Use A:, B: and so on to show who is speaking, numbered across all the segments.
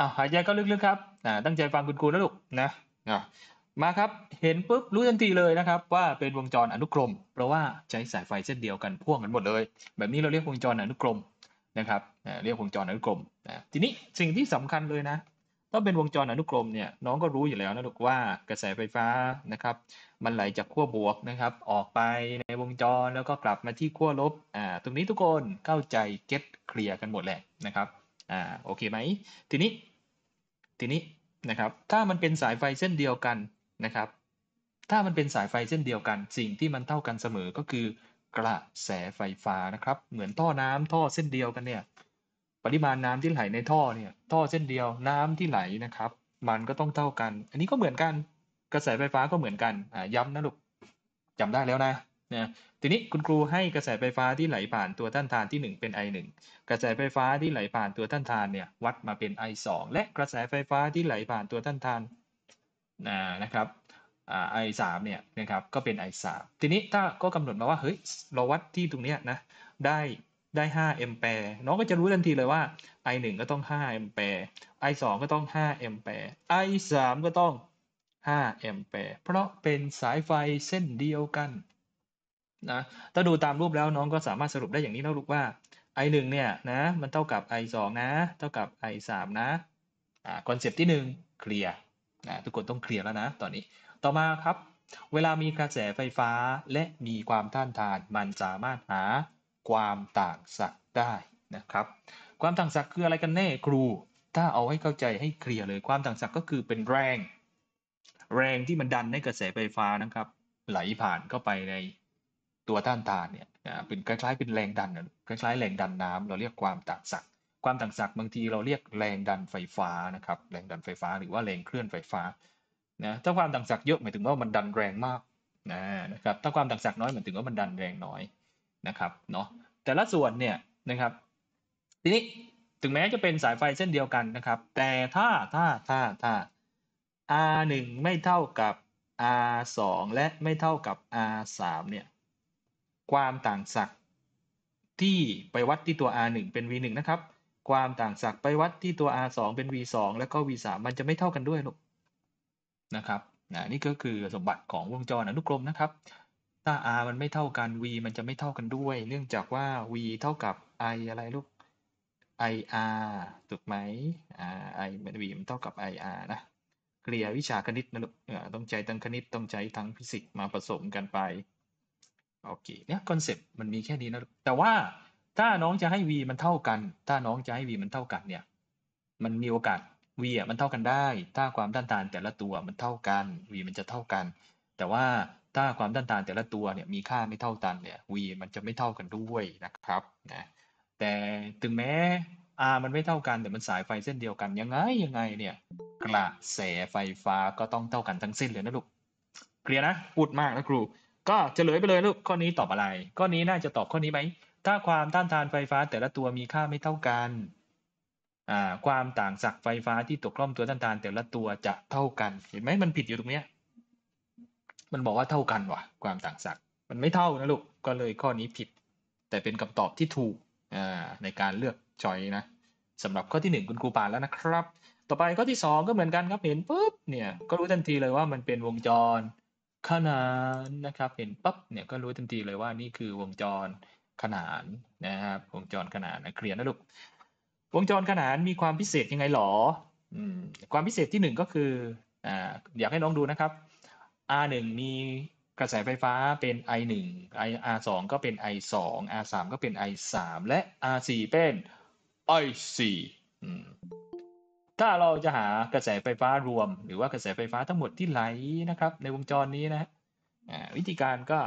A: อ่ะหายใจก็ลึกๆครับอ่าตั้งใจฟังคุณครูนะลูกนะะมาครับเห็นปุ๊บรู้ทันทีเลยนะครับว่าเป็นวงจรอนุกรมเพราะว่าใช้สายไฟเส้นเดียวกันพ่วงกันหมดเลย แบบนี้เราเรียกวงจรอนุกรมนะครับ เรียกวงจรอนุกรมนะทีนี้สิ่งที่สำคัญเลยนะต้องเป็นวงจรอนุกรมเนี่ยน้องก็รู้อยู่แล้วนะลูกว่ากระแสไฟฟ้านะครับมันไหลจากขั้วบวกนะครับออกไปในวงจรแล้วก็กลับมาที่ขั้วลบ อ่าตรงนี้ทุกคนเข้าใจเก็ตเคลียร์กันหมดแหละนะครับ อ่าโอเคไหมทีนี้ทีนี้นะครับ ถ้ามันเป็นสายไฟเส้นเดียวกันนะครับ ถ้ามันเป็นสายไฟเส้นเดียวกัน สิ่งที่มันเท่ากันเสมอ ก็คือ กระแสไฟฟ้านะครับ เหมือนท่อน้ำท่อเส้นเดียวกันเนี่ย ปริมาณน้ำที่ไหลในท่อเนี่ย ท่อเส้นเดียว น้ำที่ไหลนะครับ มันก็ต้องเท่ากัน อันนี้ก็เหมือนกัน กระแสไฟฟ้าก็เหมือนกัน อ่า ย้ำนะลูกจำได้แล้วนะนะทีนี้คุณครูให้กระแสไฟฟ้าที่ไหลผ่านตัวต้านทานที่ 1 เป็น I1 กระแสไฟฟ้าที่ไหลผ่านตัวต้านทานเนี่ยวัดมาเป็น I2 และกระแสไฟฟ้าที่ไหลผ่านตัวต้านทานนะครับไอสามเนี่ยนะครับก็เป็น I3 ทีนี้ถ้าก็กำหนดมาว่าเฮ้ยเราวัดที่ตรงเนี้ยนะได้ได้5แอมแปร์น้องก็จะรู้ทันทีเลยว่า I1 ก็ต้อง5แอมแปร์ I2 ก็ต้อง5แอมแปร์ I3 ก็ต้อง5แอมแปร์เพราะเป็นสายไฟเส้นเดียวกันนะ ถ้าดูตามรูปแล้วน้องก็สามารถสรุปได้อย่างนี้แล้วลูกว่า i 1เนี่ยนะมันเท่ากับ i 2นะเท่ากับ i 3นะอ่าคอนเซปต์ที่1เคลียร์นะทุกคนต้องเคลียร์แล้วนะตอนนี้ ต่อมาครับ เวลามีกระแสไฟฟ้าและมีความท้านทาน มันสามารถหาความต่างศักย์ได้นะครับ ความต่างศักย์คืออะไรกันแน่ครู ถ้าเอาให้เข้าใจให้เคลียร์เลยความต่างศักย์ก็คือเป็นแรง แรงที่มันดันให้กระแสไฟฟ้านะครับไหลผ่านเข้าไปในตัวต้านทานเนี่ยเป็นคล้ายๆ เป็นแรงดันคล้ายๆแรงดันน้ำ เราเรียกความต่างศักย์ความต่างศักย์บางทีเราเรียกแรงดันไฟฟ้านะครับแรงดันไฟฟ้าหรือว่าแรงเคลื่อนไฟฟ้านะถ้าความต่างศักย์เยอะหมายถึงว่ามันดันแรงมากนะครับถ้าความต่างศักย์น้อยหมายถึงว่ามันดันแรงน้อยนะครับเนาะแต่ละส่วนเนี่ยนะครับทีนี้ถึงแม้จะเป็นสายไฟเส้นเดียวกันนะครับแต่ถ้าถ้าถ้าถ้า R 1ไม่เท่ากับ R 2และไม่เท่ากับ R 3เนี่ยความต่างศักย์ที่ไปวัดที่ตัว r 1เป็น v 1นะครับความต่างศักย์ไปวัดที่ตัว r 2เป็น v 2แล้วก็ v 3มันจะไม่เท่ากันด้วยลูกนะครับนะนี่ก็คือสมบัติของวงจรอนุกรมนะครับ ถ้า r มันไม่เท่ากัน v มันจะไม่เท่ากันด้วย เนื่องจากว่า v เท่ากับ i อะไรลูก i r ถูกไหมอ่า i มัน v มันเท่ากับ i r นะเคลียวิชาคณิตนะลูกต้องใจทั้งคณิตต้องใจทั้งฟิสิกส์มาผสมกันไปโอเคเนี่ยคอนเซปต์มันมีแค่นี้นะแต่ว่าถ้าน้องจะให้ v มันเท่ากัน ถ้าน้องจะให้ v มันเท่ากันเนี่ยมันมีโอกาส v อ่ะมันเท่ากันได้ถ้าความต้านทานแต่ละตัวมันเท่ากัน v มันจะเท่ากัน แต่ว่าถ้าความต้านทานแต่ละตัวเนี่ยมีค่าไม่เท่ากันเนี่ย v มันจะไม่เท่ากันด้วยนะครับนะแต่ถึงแม้ r มันไม่เท่ากันแต่มันสายไฟเส้นเดียวกันยังไง ยังไงเนี่ย กระแสไฟฟ้าก็ต้องเท่ากันทั้งเส้นเลยนะลูกเคลียร์นะพูดมากนะครูก็เฉลยไปเลยลูกข้อนี้ตอบอะไรข้อนี้น่าจะตอบข้อนี้ไหมถ้าความต้านทานไฟฟ้าแต่ละตัวมีค่าไม่เท่ากันอ่าความต่างศักย์ไฟฟ้าที่ตกล้อมตัวต้านทานแต่ละตัวจะเท่ากันเห็นไหมมันผิดอยู่ตรงเนี้ยมันบอกว่าเท่ากันว่ะ ความต่างศักย์มันไม่เท่านะลูกก็เลยข้อนี้ผิด แต่เป็นคำตอบที่ถูกอ่าในการเลือกจอยนะสำหรับข้อที่ 1 คุณครูป่านแล้วนะครับ ต่อไปข้อที่ 2 ก็เหมือนกันครับเห็นปุ๊บเนี่ยก็รู้ทันทีเลยว่ามันเป็นวงจรขนานนะครับ เห็นปั๊บเนี่ยก็รู้ทันทีเลยว่านี่คือวงจรขนานนะครับวงจรขนานนะเคลียร์นะลูกวงจรขนานมีความพิเศษยังไงหรอความพิเศษที่หนึ่งก็คืออ่าอยากให้น้องดูนะครับ R1 มีกระแสไฟฟ้าเป็น I1 I R2 ก็เป็น I2 R3 ก็เป็น I3 และ R4 เป็น I4 อืมถ้าเราจะหากระแสไฟฟ้ารวม หรือว่ากระแสไฟฟ้าทั้งหมดที่ไหลนะครับในวงจรนี้นะวิธีการก็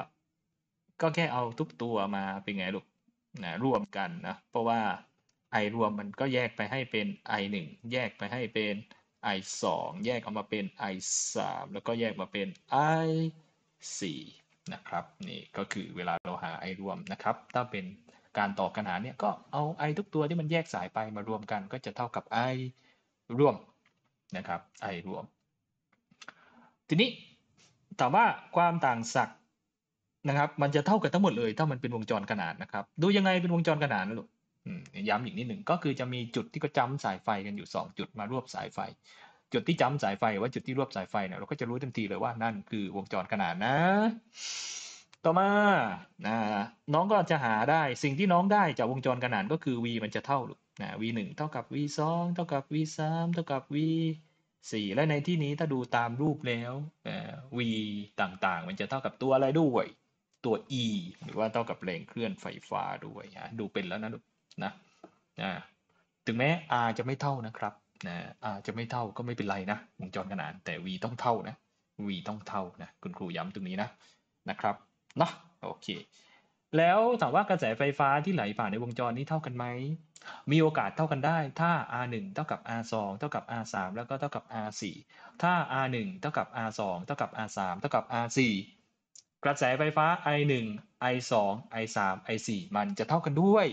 A: ก็แค่เอาทุกตัวมาเป็นไงลูกนะรวมกันนะเพราะว่า i รวมมันก็แยกไปให้เป็น i 1แยกไปให้เป็น i 2แยกออกมาเป็น i 3แล้วก็แยกมาเป็น i 4นะครับนี่ก็คือเวลาเราหา i รวมนะครับถ้าเป็นการต่อกันหาเนี่ยก็เอา i ทุกตัวที่มันแยกสายไปมารวมกันก็จะเท่ากับ i ร่วม นะครับไอรวม ทีนี้ถามว่าความต่างศักย์นะครับมันจะเท่ากันทั้งหมดเลยถ้ามันเป็นวงจรขนานนะครับดูยังไงเป็นวงจรขนานนะลูกย้ำอีกนิดหนึ่งก็คือจะมีจุดที่ก็จำสายไฟกันอยู่ 2 จุดมารวบสายไฟ จุดที่จำสายไฟว่าจุดที่รวบสายไฟเนี่ยเราก็จะรู้ทันทีเลยว่านั่นคือวงจรขนานนะ ต่อมานะน้องก็จะหาได้สิ่งที่น้องได้จากวงจรขนานก็คือ v มันจะเท่าหรืนะ v 1เท่ากับ v 2เท่ากับ v 3เท่ากับ v 4และในที่นี้ถ้าดูตามรูปแล้ว v ต่างๆ มันจะเท่ากับตัวอะไรด้วยตัว e หรือว่าเท่ากับแรงเคลื่อนไฟฟ้าด้วยนะดูเป็นแล้วนะลูกนะนะถึงแม้ r จะไม่เท่านะครับนะ r จะไม่เท่าก็ไม่เป็นไรนะวงจรขนานแต่ v ต้องเท่านะ v ต้องเท่านะคุณครูย้ำตรงนี้นะนะครับเนาะโอเคแล้วถามว่ากระแสไฟฟ้าที่ไหลผ่านในวงจรนี้เท่ากันไหมมีโอกาสเท่ากันได้ ถ้า r 1เท่ากับ r 2เท่ากับ r 3แล้วก็เท่ากับ r 4ถ้า r 1เท่ากับ r 2เท่ากับ r 3เท่ากับ r 4กระแสไฟฟ้า i 1 i 2 i 3 i 4มันจะเท่ากันด้วย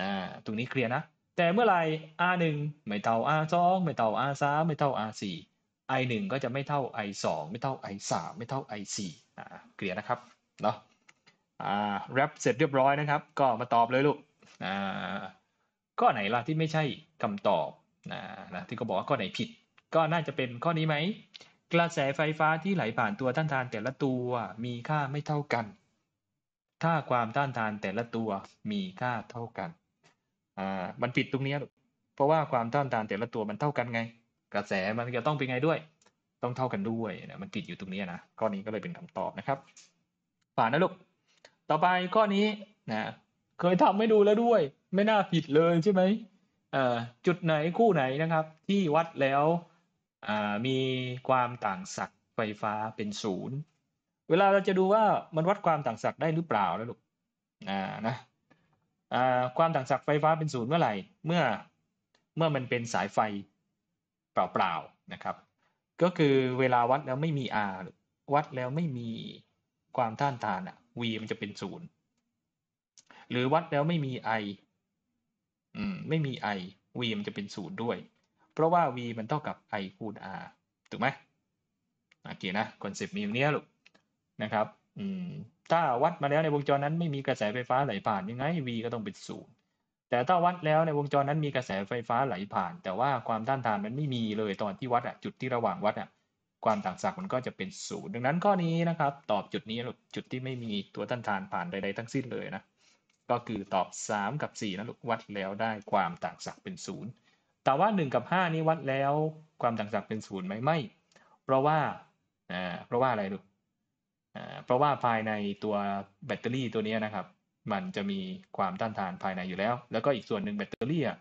A: นะตรงนี้เคลียร์นะ แต่เมื่อไหร่ r 1ไม่เท่า r 2ไม่เท่า r 3ไม่เท่า r 4 i 1ก็จะไม่เท่า i 2ไม่เท่า i 3ไม่เท่า i 4่าเคลียร์นะครับ เนาะอ่า แรปเสร็จเรียบร้อยนะครับ ก็มาตอบเลยลูก อ่าข้อไหนล่ะที่ไม่ใช่คำตอบนะนะที่เขาบอกว่าข้อไหนผิด ก็น่าจะเป็นข้อนี้ไหมกระแสไฟฟ้าที่ไหลผ่านตัวต้านทานแต่ละตัวมีค่าไม่เท่ากัน ถ้าความต้านทานแต่ละตัวมีค่าเท่ากันอ่ามันผิดตรงนี้เพราะว่าความต้านทานแต่ละตัวมันเท่ากันไง กระแสมันจะต้องเป็นไงด้วย ต้องเท่ากันด้วยนะมันติดอยู่ตรงนี้นะข้อนี้ก็เลยเป็นคำตอบนะครับผ่านนะลูกต่อไปข้อนี้นะเคยทำให้ดูแล้วด้วยไม่น่าผิดเลยใช่ไหมอ่าจุดไหนคู่ไหนนะครับ ที่วัดแล้ว อ่า มีความต่างศักย์ไฟฟ้าเป็นศูนย์เวลาเราจะดูว่ามันวัดความต่างศักย์ได้หรือเปล่าแล้วลูก อ่า นะ อ่า ความต่างศักย์ไฟฟ้าเป็นศูนย์เมื่อไหร่ เมื่อ เมื่อมันเป็นสายไฟเปล่าๆนะครับ ก็คือเวลาวัดแล้วไม่มี R วัดแล้วไม่มีความต้านทานอะ V มันจะเป็นศูนย์หรือวัดแล้วไม่มี i อืมไม่มี i v มันจะเป็นศูนย์ด้วย เพราะว่า v มันเท่ากับ i คูณ r ถูกไหมโอเคนะ คอนเซปต์มีอย่างนี้ลูกนะครับอืมถ้าวัดมาแล้วในวงจรนั้นไม่มีกระแสไฟฟ้าไหลผ่านยังไง v ก็ต้องเป็นศูนย์ แต่ถ้า วัดแล้วในวงจรนั้นมีกระแสไฟฟ้าไหลผ่าน แต่ว่าความต้านทานมันไม่มีเลยตอนที่วัดอะ จุดที่ระหว่างวัดอะความต่างศักย์มันก็จะเป็นศูนย์ ดังนั้นข้อนี้นะครับ ตอบจุดนี้จุดที่ไม่มีตัวต้านทานผ่านใดๆทั้งสิ้นเลยนะก็คือตอบ 3 กับ 4นะลูก วัดแล้วได้ความต่างศักย์เป็น0แต่ว่า 1 กับ 5 นี่วัดแล้วความต่างศักย์เป็น0ูนย์ไหมไม่ เพราะว่า เพราะว่าอะไรลูกเพราะว่าภายในตัวแบตเตอรี่ตัวนี้นะครับ มันจะมีความต้านทานภายในอยู่แล้ว แล้วก็อีกส่วนหนึ่งแบตเตอรี่อ่ะ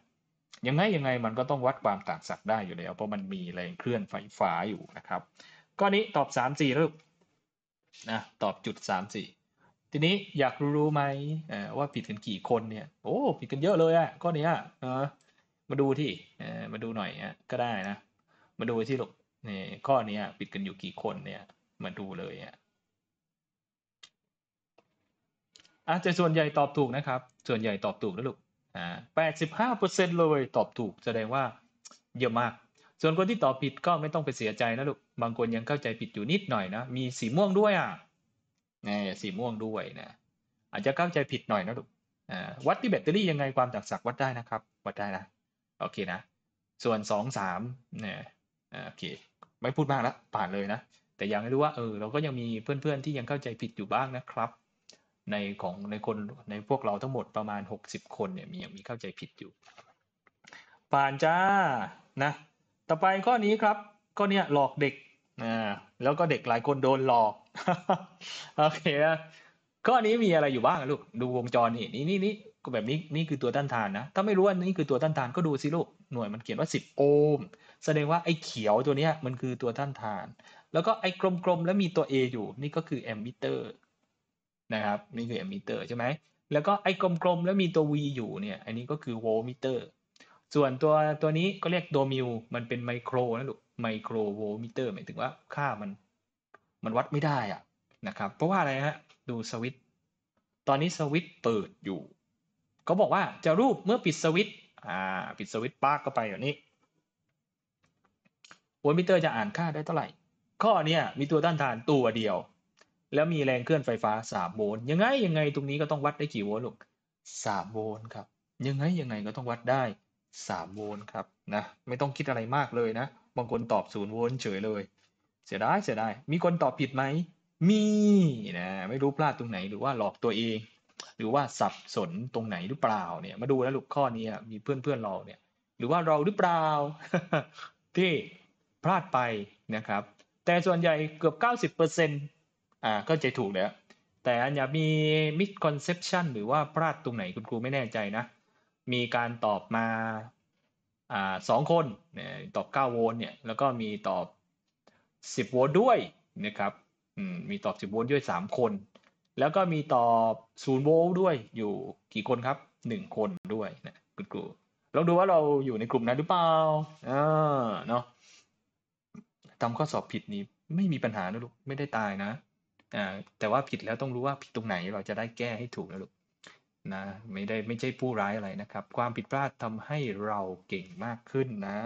A: ยังไงยังไงมันก็ต้องวัดความต่างศักย์ได้อยู่แล้ว เพราะมันมีแรงเคลื่อนไฟฟ้าอยู่นะครับก้อนนี้ตอบ 3 4 ลูก นะ ตอบจุด 3 4ทีนี้อยากรู้รู้ไหมว่าผิดกันกี่คนเนี่ยโอ้ผิดกันเยอะเลยอะ่ะก้อนนี้เออมาดูที่มาดูหน่อยอะก็ได้นะ มาดูที่ลูกนี่ข้อนี้ผิดกันอยู่กี่คนเนี่ยมาดูเลยอะอาจจะส่วนใหญ่ตอบถูกนะครับส่วนใหญ่ตอบถูกนะลูกอ่าแปดสิบห้าเปอร์เซ็นต์เลยตอบถูกแสดงว่าเยอะมาก ส่วนคนที่ตอบผิดก็ไม่ต้องไปเสียใจนะลูกบางคนยังเข้าใจผิดอยู่นิดหน่อยนะมีสีม่วงด้วยอ่ะนี่สีม่วงด้วยนะอาจจะเข้าใจผิดหน่อยนะลูกวัดที่แบตเตอรี่ยังไงความจักสักวัดได้นะครับวัดได้นะโอเคนะส่วนสองสามเนี่ยโอเคไม่พูดมากละผ่านเลยนะ แต่ยังไม่รู้ว่าเออเราก็ยังมีเพื่อนๆที่ยังเข้าใจผิดอยู่บ้างนะครับ ในของในคนในพวกเราทั้งหมดประมาณ 60 คนเนี่ยมียังมีเข้าใจผิดอยู่ผ่านจ้านะต่อไปข้อนี้ครับก็เนี่ยหลอกเด็กอ่าแล้วก็เด็กหลายคนโดนหลอกโอเคนะข้อนี้มีอะไรอยู่บ้างลูกดูวงจรนี่นี่นี่นี่ก็แบบนี้นี่คือตัวต้านทานนะ ถ้าไม่รู้ว่านี่คือตัวต้านทานก็ดูสิลูกหน่วยมันเขียนว่าสิบโอห์มแสดงว่าไอ้เขียวตัวเนี้ยมันคือตัวต้านทาน แล้วก็ไอ้กลมๆแล้วมีตัว A อยู่นี่ก็คือแอมมิเตอร์นะครับนี่คือแอมมิเตอร์ใช่ไหมแล้วก็ไอ้กลมๆแล้วมีตัว V อยู่เนี่ย อันนี้ก็คือโวลต์มิเตอร์ส่วนตัวตัวนี้ก็เรียกโดมิวมันเป็นไมโครนะลูกไมโครโวลต์มิเตอร์หมายถึงว่าค่ามันมันวัดไม่ได้อะนะครับเพราะว่าอะไรฮะดูสวิตตอนนี้สวิตเปิดอยู่เขาบอกว่าจะรูปเมื่อปิดสวิตอ่าปิดสวิตปาร์ก็ไปอย่างนี้วอลมิเตอร์จะอ่านค่าได้เท่าไหร่ข้อเนี้ยมีตัวต้านทานตัวเดียว แล้วมีแรงเคลื่อนไฟฟ้า 3โวลต์ยังไงยังไงตรงนี้ก็ต้องวัดได้กี่โวลต์ลูก3โวลต์ครับยังไงยังไงก็ต้องวัดได้3โวลต์ครับนะไม่ต้องคิดอะไรมากเลยนะบางคนตอบ0โวลต์เฉยเลยเสียดายเสียดายมีคนตอบผิดไหม มีนะ ไม่รู้พลาดตรงไหนหรือว่าหลอกตัวเอง หรือว่าสับสนตรงไหนหรือเปล่าเนี่ย มาดู้วลูกข้อนี้มีเพื่อนเพื่อนเราเนี่ย หรือว่าเราหรือเปล่า ที่พลาดไปนะครับ แต่ส่วนใหญ่เกือบ 90%อ่าก็ใจถูกแล้วแต่อย่ามีมิสคอนเซปชันหรือว่าพลาดตรงไหนคุณครูไม่แน่ใจนะ มีการตอบมาอ่าสองคนตอบ 9 โวลต์เนี่ย แล้วก็มีตอบสิบโวลต์ด้วยนะครับ มีตอบสิบโวลต์ด้วยสามคน แล้วก็มีตอบศูนย์โวลต์ด้วยอยู่กี่คนครับหนึ่งคนด้วยนะคุณครูลองดูว่าเราอยู่ในกลุ่มนั้นหรือเปล่าอ่าเนาะทำข้อสอบผิดนี้ไม่มีปัญหานะลูก ไม่ได้ตายนะ อ่า แต่ว่าผิดแล้วต้องรู้ว่าผิดตรงไหนเราจะได้แก้ให้ถูกนะลูกนะ ไม่ได้ไม่ใช่ผู้ร้ายอะไรนะครับ ความผิดพลาดทำให้เราเก่งมากขึ้นนะ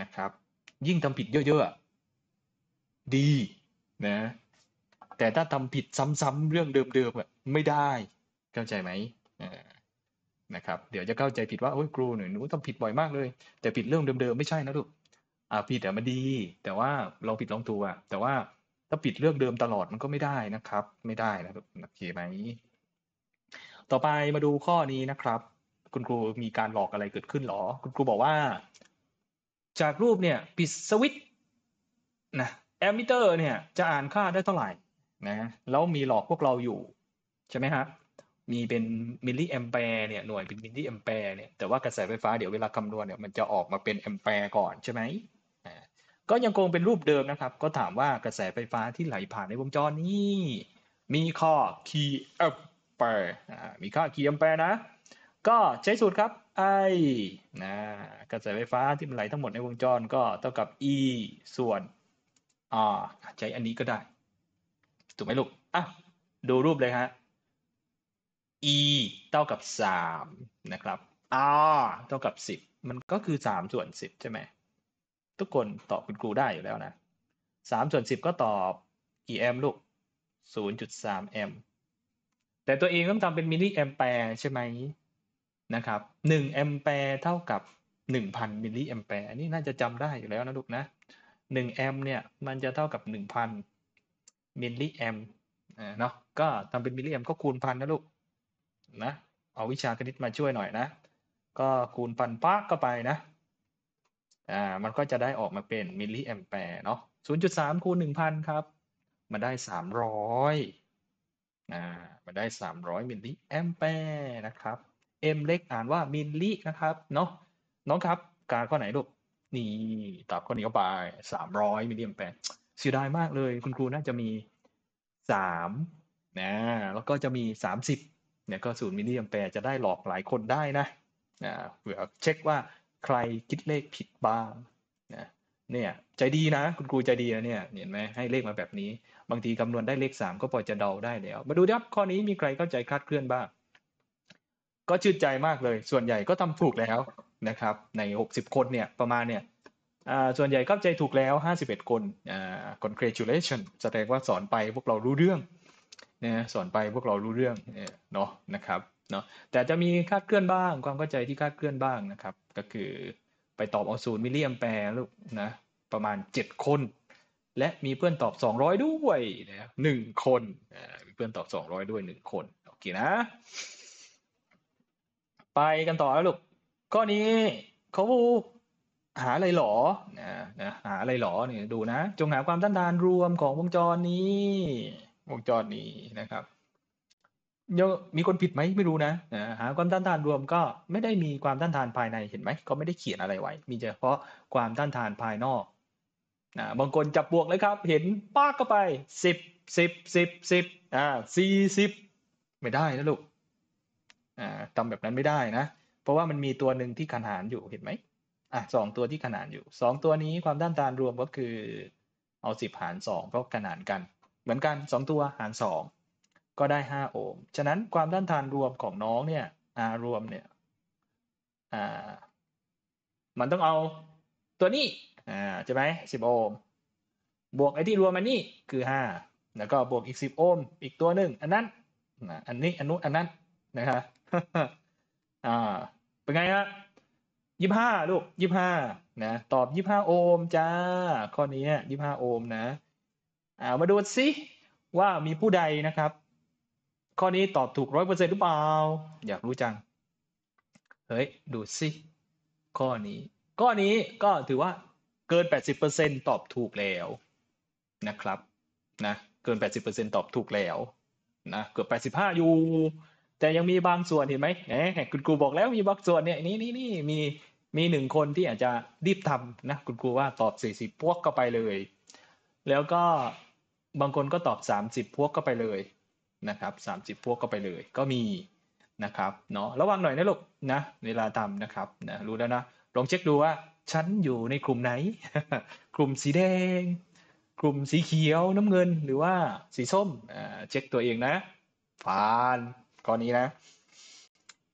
A: นะครับ ยิ่งทำผิดเยอะดีนะ แต่ถ้าทำผิดซ้ำๆเรื่องเดิมๆอ่ะไม่ได้ เข้าใจไหมนะครับเดี๋ยวจะเข้าใจผิดว่าโอ้ยครูหนูหนูทำผิดบ่อยมากเลย แต่ผิดเรื่องเดิมๆไม่ใช่นะลูกอ่าผิดแต่มันดี แต่ว่าลองผิดลองตัวแต่ว่าถ้าผิดเรื่องเดิมตลอดมันก็ไม่ได้นะครับ ไม่ได้นะโอเคไหมต่อไปมาดูข้อนี้นะครับ คุณครูมีการหลอกอะไรเกิดขึ้นหรอ คุณครูบอกว่า จากรูปเนี่ยปิดสวิตนะแอมมิเตอร์เนี่ย จะอ่านค่าได้เท่าไหร่นะแล้วมีหลอกพวกเราอยู่ ใช่ไหมครับมีเป็นมิลลิแอมแปร์เนี่ย หน่วยเป็นมิลลิแอมแปร์เนี่ยแต่ว่ากระแสไฟฟ้าเดี๋ยวเวลาคำนวณเนี่ยมันจะออกมาเป็นแอมแปร์ก่อนใช่ไหมก็ยังคงเป็นรูปเดิมนะครับ ก็ถามว่ากระแสไฟฟ้าที่ไหลผ่านในวงจรนี้ มีค่าคีแอมแปร์มีค่าคีแอมแปร์นะ ก็ใช้สูตรครับไ้นะกระแสไฟฟ้าที่มันไหลทั้งหมดในวงจรก็เท่ากับ E ส่วนอ่าใช้อันนี้ก็ได้ ถูกไหมลูกอ่ะดูรูปเลยฮะ e เท่ากับสามนะครับ r เท่ากับสิบมันก็คือสามส่วนสิบใช่ไหมทุกคนตอบคุณครูได้อยู่แล้วนะสามส่วนสิบก็ตอบกี่แอมลูกศูนย์จุดสามแอมแต่ตัวเองต้องทำเป็นมิลลิแอมแปร์ใช่ไหมนะครับหนึ่งแอมแปร์เท่ากับหนึ่งพันมิลลิแอมแปร์อันนี้น่าจะจำได้อยู่แล้วนะลูกนะหนึ่งแอมเนี่ยมันจะเท่ากับหนึ่งพันมิลลิแอมเนาะก็ทำเป็นมิลลิแอมก็คูณพันนะลูกนะเอาวิชาคณิตมาช่วยหน่อยนะ ก็คูณพันปักเข้าไปนะอ่ามันก็จะได้ออกมาเป็นมิลลิแอมแปร์เนาะศูนย์จุดสามคูณหนึ่งพันครับมาได้สามร้อยอ่ามาได้สามร้อยมิลลิแอมแปร์นะครับเอ็มเล็กอ่านว่ามิลลินะครับเนาะน้องครับ กาข้อไหนลูกนี่ตอบข้อนี้เข้าไปสามร้อยมิลลิแอมแปร์เสียดายมากเลย คุณครูน่าจะมีสามนะ แล้วก็จะมีสามสิบเนี่ยก็ศูนย์มิลลิแอมแปร์จะได้หลอกหลายคนได้นะนะเผื่อเช็คว่าใครคิดเลขผิดบ้างนะเนี่ยใจดีนะคุณครูใจดีนะเนี่ยเห็นไหมให้เลขมาแบบนี้ บางทีคำนวณได้เลขสามก็พอจะเดาได้แล้ว มาดูครับข้อนี้มีใครเข้าใจคลาดเคลื่อนบ้างก็ชื่นใจมากเลยส่วนใหญ่ก็ทำถูกแล้วนะครับ ใน 60 คนเนี่ย ประมาณเนี่ยส่วนใหญ่เข้าใจถูกแล้ว 51 คน อ่า congratulation แสดงว่าสอนไปพวกเรารู้เรื่องนะ สอนไปพวกเรารู้เรื่องเนาะ นะครับ เนาะ แต่จะมีคาดเคลื่อนบ้าง ความเข้าใจที่คาดเคลื่อนบ้างนะครับ ก็คือไปตอบเอาศูนย์มิลลิแอมแปร์ลูกนะ ประมาณ 7 คน และมีเพื่อนตอบ 200ด้วยนะหนึ่งคนมีเพื่อนตอบ 200 ด้วย 1 คน โอเคนะ ไปกันต่อแล้วลูกข้อนี้เขาหาอะไรหรอนะนะหาอะไรหรอเนี่ยดูนะ จงหาความต้านทานรวมของวงจรนี้ วงจรนี้นะครับยังมีคนผิดไหมไม่รู้นะนะ หาความต้านทานรวมก็ไม่ได้มีความต้านทานภายในเห็นไหมเขาไม่ได้เขียนอะไรไว้ มีเฉพาะความต้านทานภายนอกนะบางคนจับบวกเลยครับ เห็นป้าก็ไปสิบสิบสิบสิบอ่าสี่สิบไม่ได้นะลูกอ่าทำแบบนั้นไม่ได้นะเพราะว่ามันมีตัวหนึ่งที่ขนานอยู่เห็นไหมอ่ะสองตัวที่ขนานอยู่สองตัวนี้ความต้านทานรวมก็คือ เอาสิบหารสองเพราะขนานกัน เหมือนกันสองตัวหารสองก็ได้ห้าโอห์มฉะนั้นความต้านทานรวมของน้องเนี่ยอารวมเนี่ยอ่ามันต้องเอาตัวนี้อ่าใช่ไหมสิบโอห์มบวกไอ้ที่รวมมานนี่คือห้าแล้วก็บวกอีกสิบโอห์มอีกตัวหนึ่งอันนั้นอันนี้อันนู้นอันนั้นนะครับอ่าเป็นไงฮะยี่ห้าลูกยี่ห้านะตอบยี่ห้าโอห์มจ้า ข้อนี้ยี่ห้าโอห์มนะอ่ามาดูสิว่ามีผู้ใดนะครับข้อนี้ตอบถูกร้อยเปอร์เซ็นต์หรือเปล่า อยากรู้จัง เฮ้ยดูสิ ข้อนี้ ข้อนี้ก็ถือว่าเกินแปดสิบเปอร์เซ็นตอบถูกแล้ว นะครับนะเกินแปดสิบเปอร์เซ็นตอบถูกแล้ว นะ เกือบแปดสิบห้าอยู่แต่ยังมีบางส่วนเห็นไหมเอมคุณครูบอกแล้วมีบางส่วนเนี่ย นี่นี่นี่มี มีหนึ่งคนที่อาจจะรีบทำนะ คุณครูว่าตอบสี่สิบพวกก็ไปเลย แล้วก็บางคนก็ตอบสามสิบพวกก็ไปเลยนะครับสามสิบพวกก็ไปเลย ก็มีนะครับ เนาะ ระวังหน่อยนะลูกนะ เวลาทำนะครับ นะ รู้แล้วนะ ลองเช็คดูว่า ฉันอยู่ในกลุ่มไหน กลุ่มสีแดง กลุ่มสีเขียว น้ำเงิน หรือว่าสีส้มเช็คตัวเองนะผ่านกรณีนะ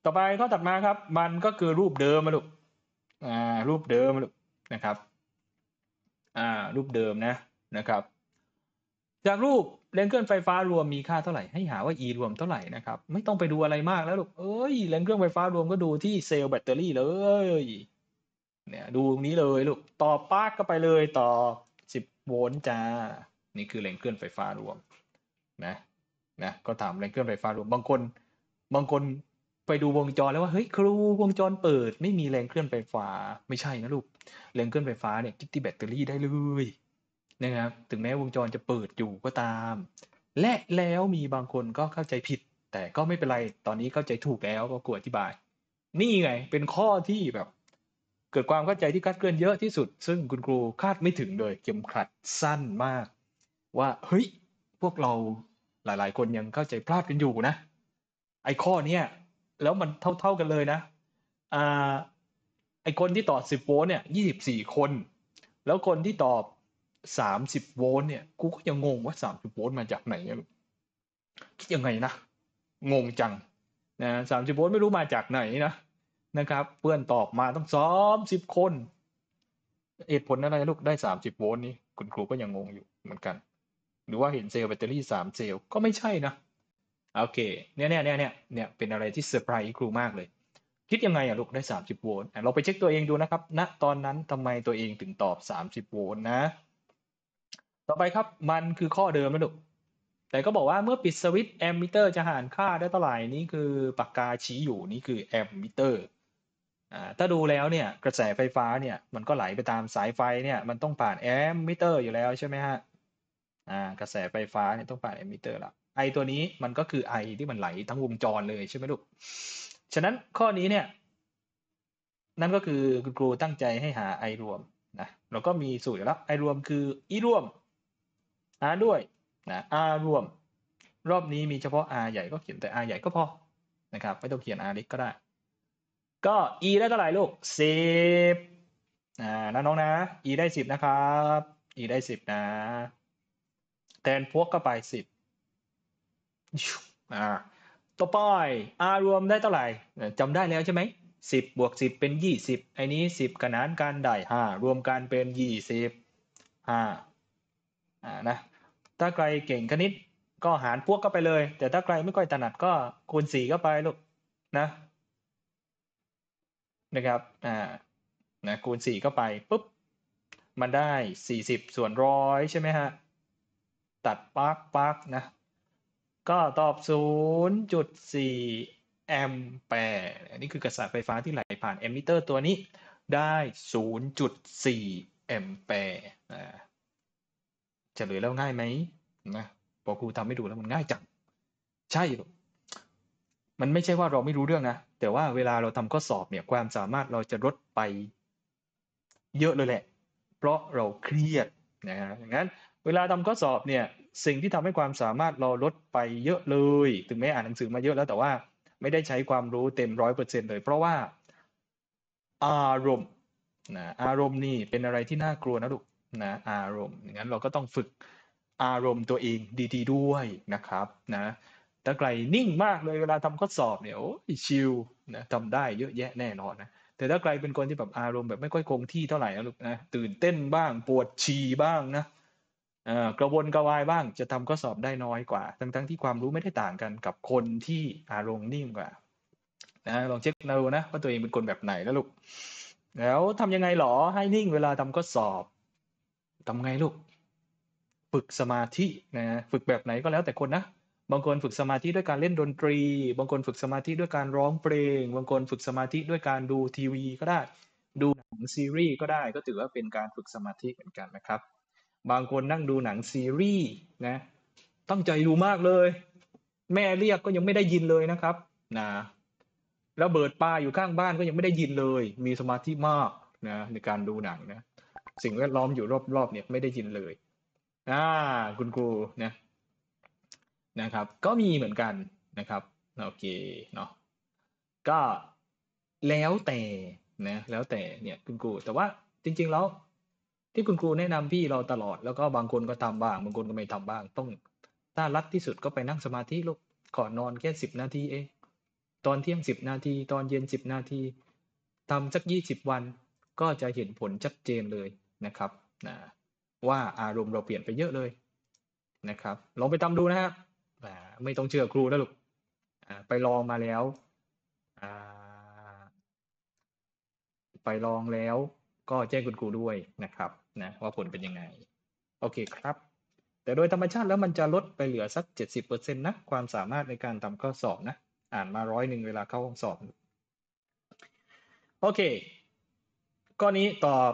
A: ต่อไปข้อตัดมาครับ มันก็คือรูปเดิมมาลูกอ่า รูปเดิมมาลูกนะครับ อ่ารูปเดิมนะนะครับ จากรูปแลงเครื่องไฟฟ้ารวมมีค่าเท่าไหร่ให้หาว่า e รวมเท่าไหร่นะครับ ไม่ต้องไปดูอะไรมากแล้วลูกเอ้ยแลงเครื่องไฟฟ้ารวมก็ดูที่เซลล์แบตเตอรี่ เลยเนี่ยดูตรงนี้เลยลูกต่อปาร์กก็ไปเลยต่อ10โวลต์จ้านี่คือแลงเคลื่อนไฟฟ้ารวม นะนะก็ถามแรงเคลื่อนไฟฟ้ารวมบางคน บางคนไปดูวงจรแล้วว่าเฮ้ยครูวงจรเปิด ไม่มีแรงเคลื่อนไฟฟ้าไม่ใช่นะลูกแรงเคลื่อนไฟฟ้าเนี่ยคิดที่แบตเตอรี่ได้เลยนะครับ ถึงแม้วงจรจะเปิดอยู่ก็ตามและแล้วมีบางคนก็เข้าใจผิด แต่ก็ไม่เป็นไร ตอนนี้เข้าใจถูกแล้วก็กลัวอธิบาย นี่ไงเป็นข้อที่แบบ เกิดความเข้าใจที่คลาดเคลื่อนเยอะที่สุด ซึ่งคุณครูคาดไม่ถึงเลยเข็มขัดสั้นมาก ว่าเฮ้ยพวกเราหลายๆคนยังเข้าใจพลาดกันอยู่นะ ไอ้ข้อเนี้ยแล้วมันเท่าๆกันเลยนะอ่าไอ้คนที่ตอบสิบโวลต์เนี่ยยี่สิบสี่คน แล้วคนที่ตอบสามสิบโวลต์เนี่ยกูก็ยังงงว่าสามสิบโวลต์มาจากไหนคิดยังไงนะ งงจังนะสามสิบโวลต์ไม่รู้มาจากไหนนะนะครับเพื่อนตอบมาต้องซ้อมสิบคนเหตุผลอะไรลูกได้สามสิบโวลต์นี้คุณครูก็ยังงงอยู่เหมือนกันหรือว่าเห็นเซลล์แบตเตอรี่สามเซลล์ ก็ไม่ใช่นะ โอเคเนี่ยเนี่ยเนี่ยเนี่ยเนี่ยเป็นอะไรที่เซอร์ไพรส์ครูมากเลย คิดยังไงอะลูกได้ 30 โวลต์เราไปเช็คตัวเองดูนะครับณนะตอนนั้นทำไมตัวเองถึงตอบ 30 โวลต์นะ ต่อไปครับมันคือข้อเดิมนะลูกแต่ก็บอกว่าเมื่อปิดสวิตช์แอมมิเตอร์จะหารค่าได้เท่าไหร่นี่คือปากกาชี้อยู่นี่คือแอมมิเตอร์ถ้าดูแล้วเนี่ยกระแสไฟฟ้าเนี่ยมันก็ไหลไปตามสายไฟเนี่ยมันต้องผ่านแอมมิเตอร์อยู่แล้วใช่ไหมฮะ่ากระแสไฟฟ้าเนี่ยต้องผ่านเอมิเตอร์ละไอตัวนี้มันก็คือไอที่มันไหลทั้งวงจรเลยใช่ไหมลูก ฉะนั้นข้อนี้เนี่ยนั่นก็คือคุณครูตั้งใจให้หาไอรวมนะเราก็มีสูตรแล้วไอรวมคืออีรวมาด้วยนะอารวม รอบนี้มีเฉพาะ R ใหญ่ก็เขียนแต่ R ใหญ่ก็พอนะครับไม่ต้องเขียน R เล็กก็ได้ ก็ E ได้เท่าไหร่ลูกสิบนะน้องนะ E ได้สิบนะครับ E ได้สิบนะแทนพวกก็ไปสิบอ่าต่อไปารวมได้เท่าไหร่จำได้แล้วใช่ไหมสิบบวกสิบเป็นยี่สิบไอ้นี้สิบขนานกันได้ห้ารวมกันเป็นยี่สิบห้าอ่านะถ้าใครเก่งคณิตก็หารพวกก็ไปเลย แต่ถ้าใครไม่ค่อยถนัดก็คูณสี่ก็ไปลูกนะนะครับอ่านะคูณสี่ก็ไปปุ๊บมันได้สี่สิบส่วนร้อยใช่ไหมฮะตัดปักปักนะก็ตอบ 0.4 แอมแปร์อันนี้คือกระแสไฟฟ้าที่ไหลผ่านแอมมิเตอร์ตัวนี้ได้ 0.4 แอมแปร์นะจะเลยแล้วง่ายไหมนะพอครูทำให้ดูแล้วมันง่ายจัง ใช่มันไม่ใช่ว่าเราไม่รู้เรื่องนะแต่ว่าเวลาเราทำข้อสอบเนี่ยความสามารถเราจะลดไปเยอะเลยแหละ เพราะเราเครียดนะฮะงั้นเวลาทำข้อสอบเนี่ยสิ่งที่ทำให้ความสามารถเราลดไปเยอะเลย ถึงแม้อ่านหนังสือมาเยอะแล้ว แต่ว่าไม่ได้ใช้ความรู้เต็มร้อยเปอร์เซ็นเลยเพราะว่าอารมณ์นะอารมณ์นี่เป็นอะไรที่น่ากลัวนะลูกนะอารมณ์งั้นเราก็ต้องฝึกอารมณ์ตัวเองดีๆด้วยนะครับนะถ้าใครนิ่งมากเลยเวลาทำข้อสอบเนี่ยโอ้ชิลนะทำได้เยอะแยะแน่นอนนะแต่ถ้าใครเป็นคนที่แบบอารมณ์แบบไม่ค่อยคงที่เท่าไหร่นะลูกนะตื่นเต้นบ้าง ปวดฉี่บ้างนะกระวนกระวายบ้างจะทำข้อสอบได้น้อยกว่าทั้งๆทที่ความรู้ไม่ได้ต่างกันกับคนที่อารมณ์นิ่งกว่านะลองเช็คนารูนะว่าตัวเองเป็นคนแบบไหนนะลูกแล้วทำยังไงหรอให้นิ่งเวลาทำข้อสอบ ทำไงลูกฝึกสมาธินะฝึกแบบไหนก็แล้วแต่คนนะ บางคนฝึกสมาธิด้วยการเล่นดนตรี บางคนฝึกสมาธิด้วยการร้องเพลง บางคนฝึกสมาธิด้วยการดูทีวีก็ได้ดูหนังซีรีส์ก็ได้ก็ถือว่าเป็นการฝึกสมาธิเหมือนกันนะครับบางคนนั่งดูหนังซีรีส์นะตั้งใจดูมากเลย แม่เรียกก็ยังไม่ได้ยินเลยนะครับนะแล้วเบิดปลาอยู่ข้างบ้านก็ยังไม่ได้ยินเลย มีสมาธิมากนะในการดูหนังนะสิ่งแวดล้อมอยู่รอบๆเนี่ยไม่ได้ยินเลยอ่าคุณครูนะนะครับ ก็มีเหมือนกันนะครับโอเคเนาะก็แล้วแต่นะแล้วแต่เนี่ยคุณครูแต่ว่าจริงๆแล้วที่คุณครูแนะนำพี่เราตลอดแล้วก็บางคนก็ทำบ้าง บางคนก็ไม่ทำบ้าง ต้องถ้ารัดที่สุดก็ไปนั่งสมาธิลูกก่อนนอนแค่สิบนาทีเองตอนเที่ยงสิบนาทีตอนเย็นสิบนาทีทำสักยี่สิบวัน ก็จะเห็นผลชัดเจนเลยนะครับนะว่าอารมณ์เราเปลี่ยนไปเยอะเลย นะครับลองไปทำดูนะครับไม่ต้องเชื่อครูนะลูกไปลองมาแล้ว ไปลองแล้ว ก็แจ้งคุณครูด้วยนะครับนะว่าผลเป็นยังไง โอเคครับ แต่โดยธรรมชาติแล้วมันจะลดไปเหลือสัก 70%นะ ความสามารถในการทำข้อสอบนะ อ่านมาร้อยหนึ่งเวลาเข้าห้องสอบ โอเคก้อนี้ตอบ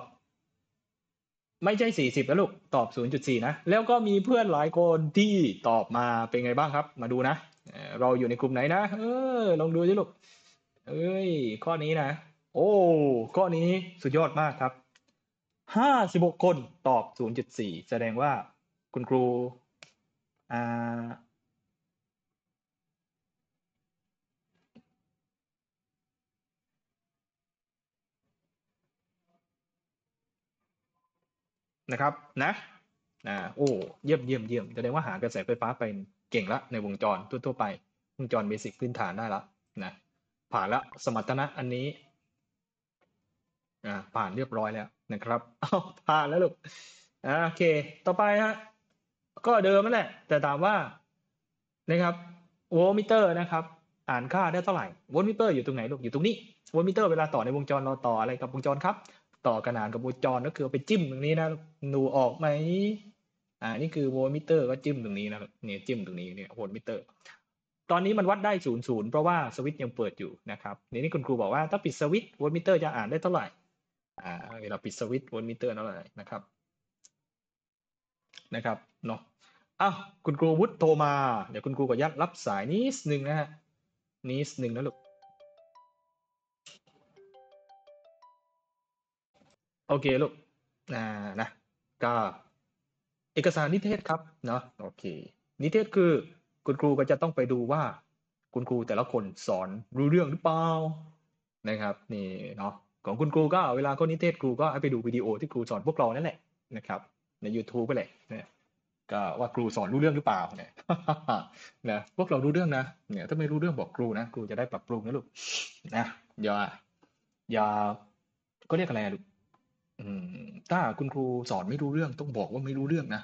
A: ไม่ใช่ 40แล้วลูก ตอบ 0.4 นะ แล้วก็มีเพื่อนหลายคนที่ตอบมาเป็นไงบ้างครับ มาดูนะ เราอยู่ในกลุ่มไหนนะ เออลองดูสิลูก เอ้ย ข้อนี้นะ โอ้ ข้อนี้สุดยอดมากครับห้าสิบหกคน ตอบศูนย์จุดสี่แสดงว่าคุณครูอ่านะครับนะอ่าโอ้ เยี่ยมเยี่ยมเยี่ยมแสดงว่าหากระแสไฟฟ้าไปเก่งละในวงจรทั่วๆไปวงจรเบสิกพื้นฐานได้ละนะผ่านละสมรรถนะอันนี้อ่าผ่านเรียบร้อยแล้วนะครับอ้าผ่านแล้วลูกอ่าโอเค ต่อไปฮะก็เดิมนั่นแหละแต่ถามว่านะครับโวลมิเตอร์นะครับอ่านค่าได้เท่าไหร่โวลมิเตอร์อยู่ตรงไหนลูกอยู่ตรงนี้โวลมิเตอร์เวลาต่อในวงจรเราต่ออะไรกับวงจรครับต่อขนานกับวงจรก็คือไปจิ้มตรงนี้นะหนูออกไหมอ่านี่คือโวลมิเตอร์ก็จิ้มตรงนี้นะเนี่ยจิ้มตรงนี้เนี่ยโวลมิเตอร์ ตอนนี้มันวัดได้ศูนย์ศูนย์เพราะว่าสวิตช์ยังเปิดอยู่นะครับนี่นี่คุณครูบอกว่าถ้าปิดสวิตช์โวลมิเตอร์จะอ่านได้เท่าไหร่่าเวลาปิดสวิตช์วนมิเตอร์นั่นแหละนะครับ นะครับเนาะอ้าวคุณครูวุฒิโทรมา เดี๋ยวคุณครูก็ยัดรับสายนิดนึงนะฮะนิดนึงนะลูก โอเคลูก อ่านะ ก็เอกสารนิเทศครับเนาะโอเคนิเทศคือคุณครูก็จะต้องไปดูว่าคุณครูแต่ละคนสอนรู้เรื่องหรือเปล่า นะครับ นี่เนาะของคุณครูก็เวลาเขานิเทศครูก็ไปดูวิดีโอที่ครูสอนพวกเรานั่นแหละนะครับ ใน YouTube ไปแหละนะก็ว่าครูสอนรู้เรื่องหรือเปล่าเนี่ยนะพวกเรารู้เรื่องนะเนี่ย ถ้าไม่รู้เรื่องบอกครูนะครูจะได้ปรับปรุงนะลูกนะอย่าอย่าก็เรียกอะไรลูกถ้าคุณครูสอนไม่รู้เรื่องต้องบอกว่าไม่รู้เรื่องนะ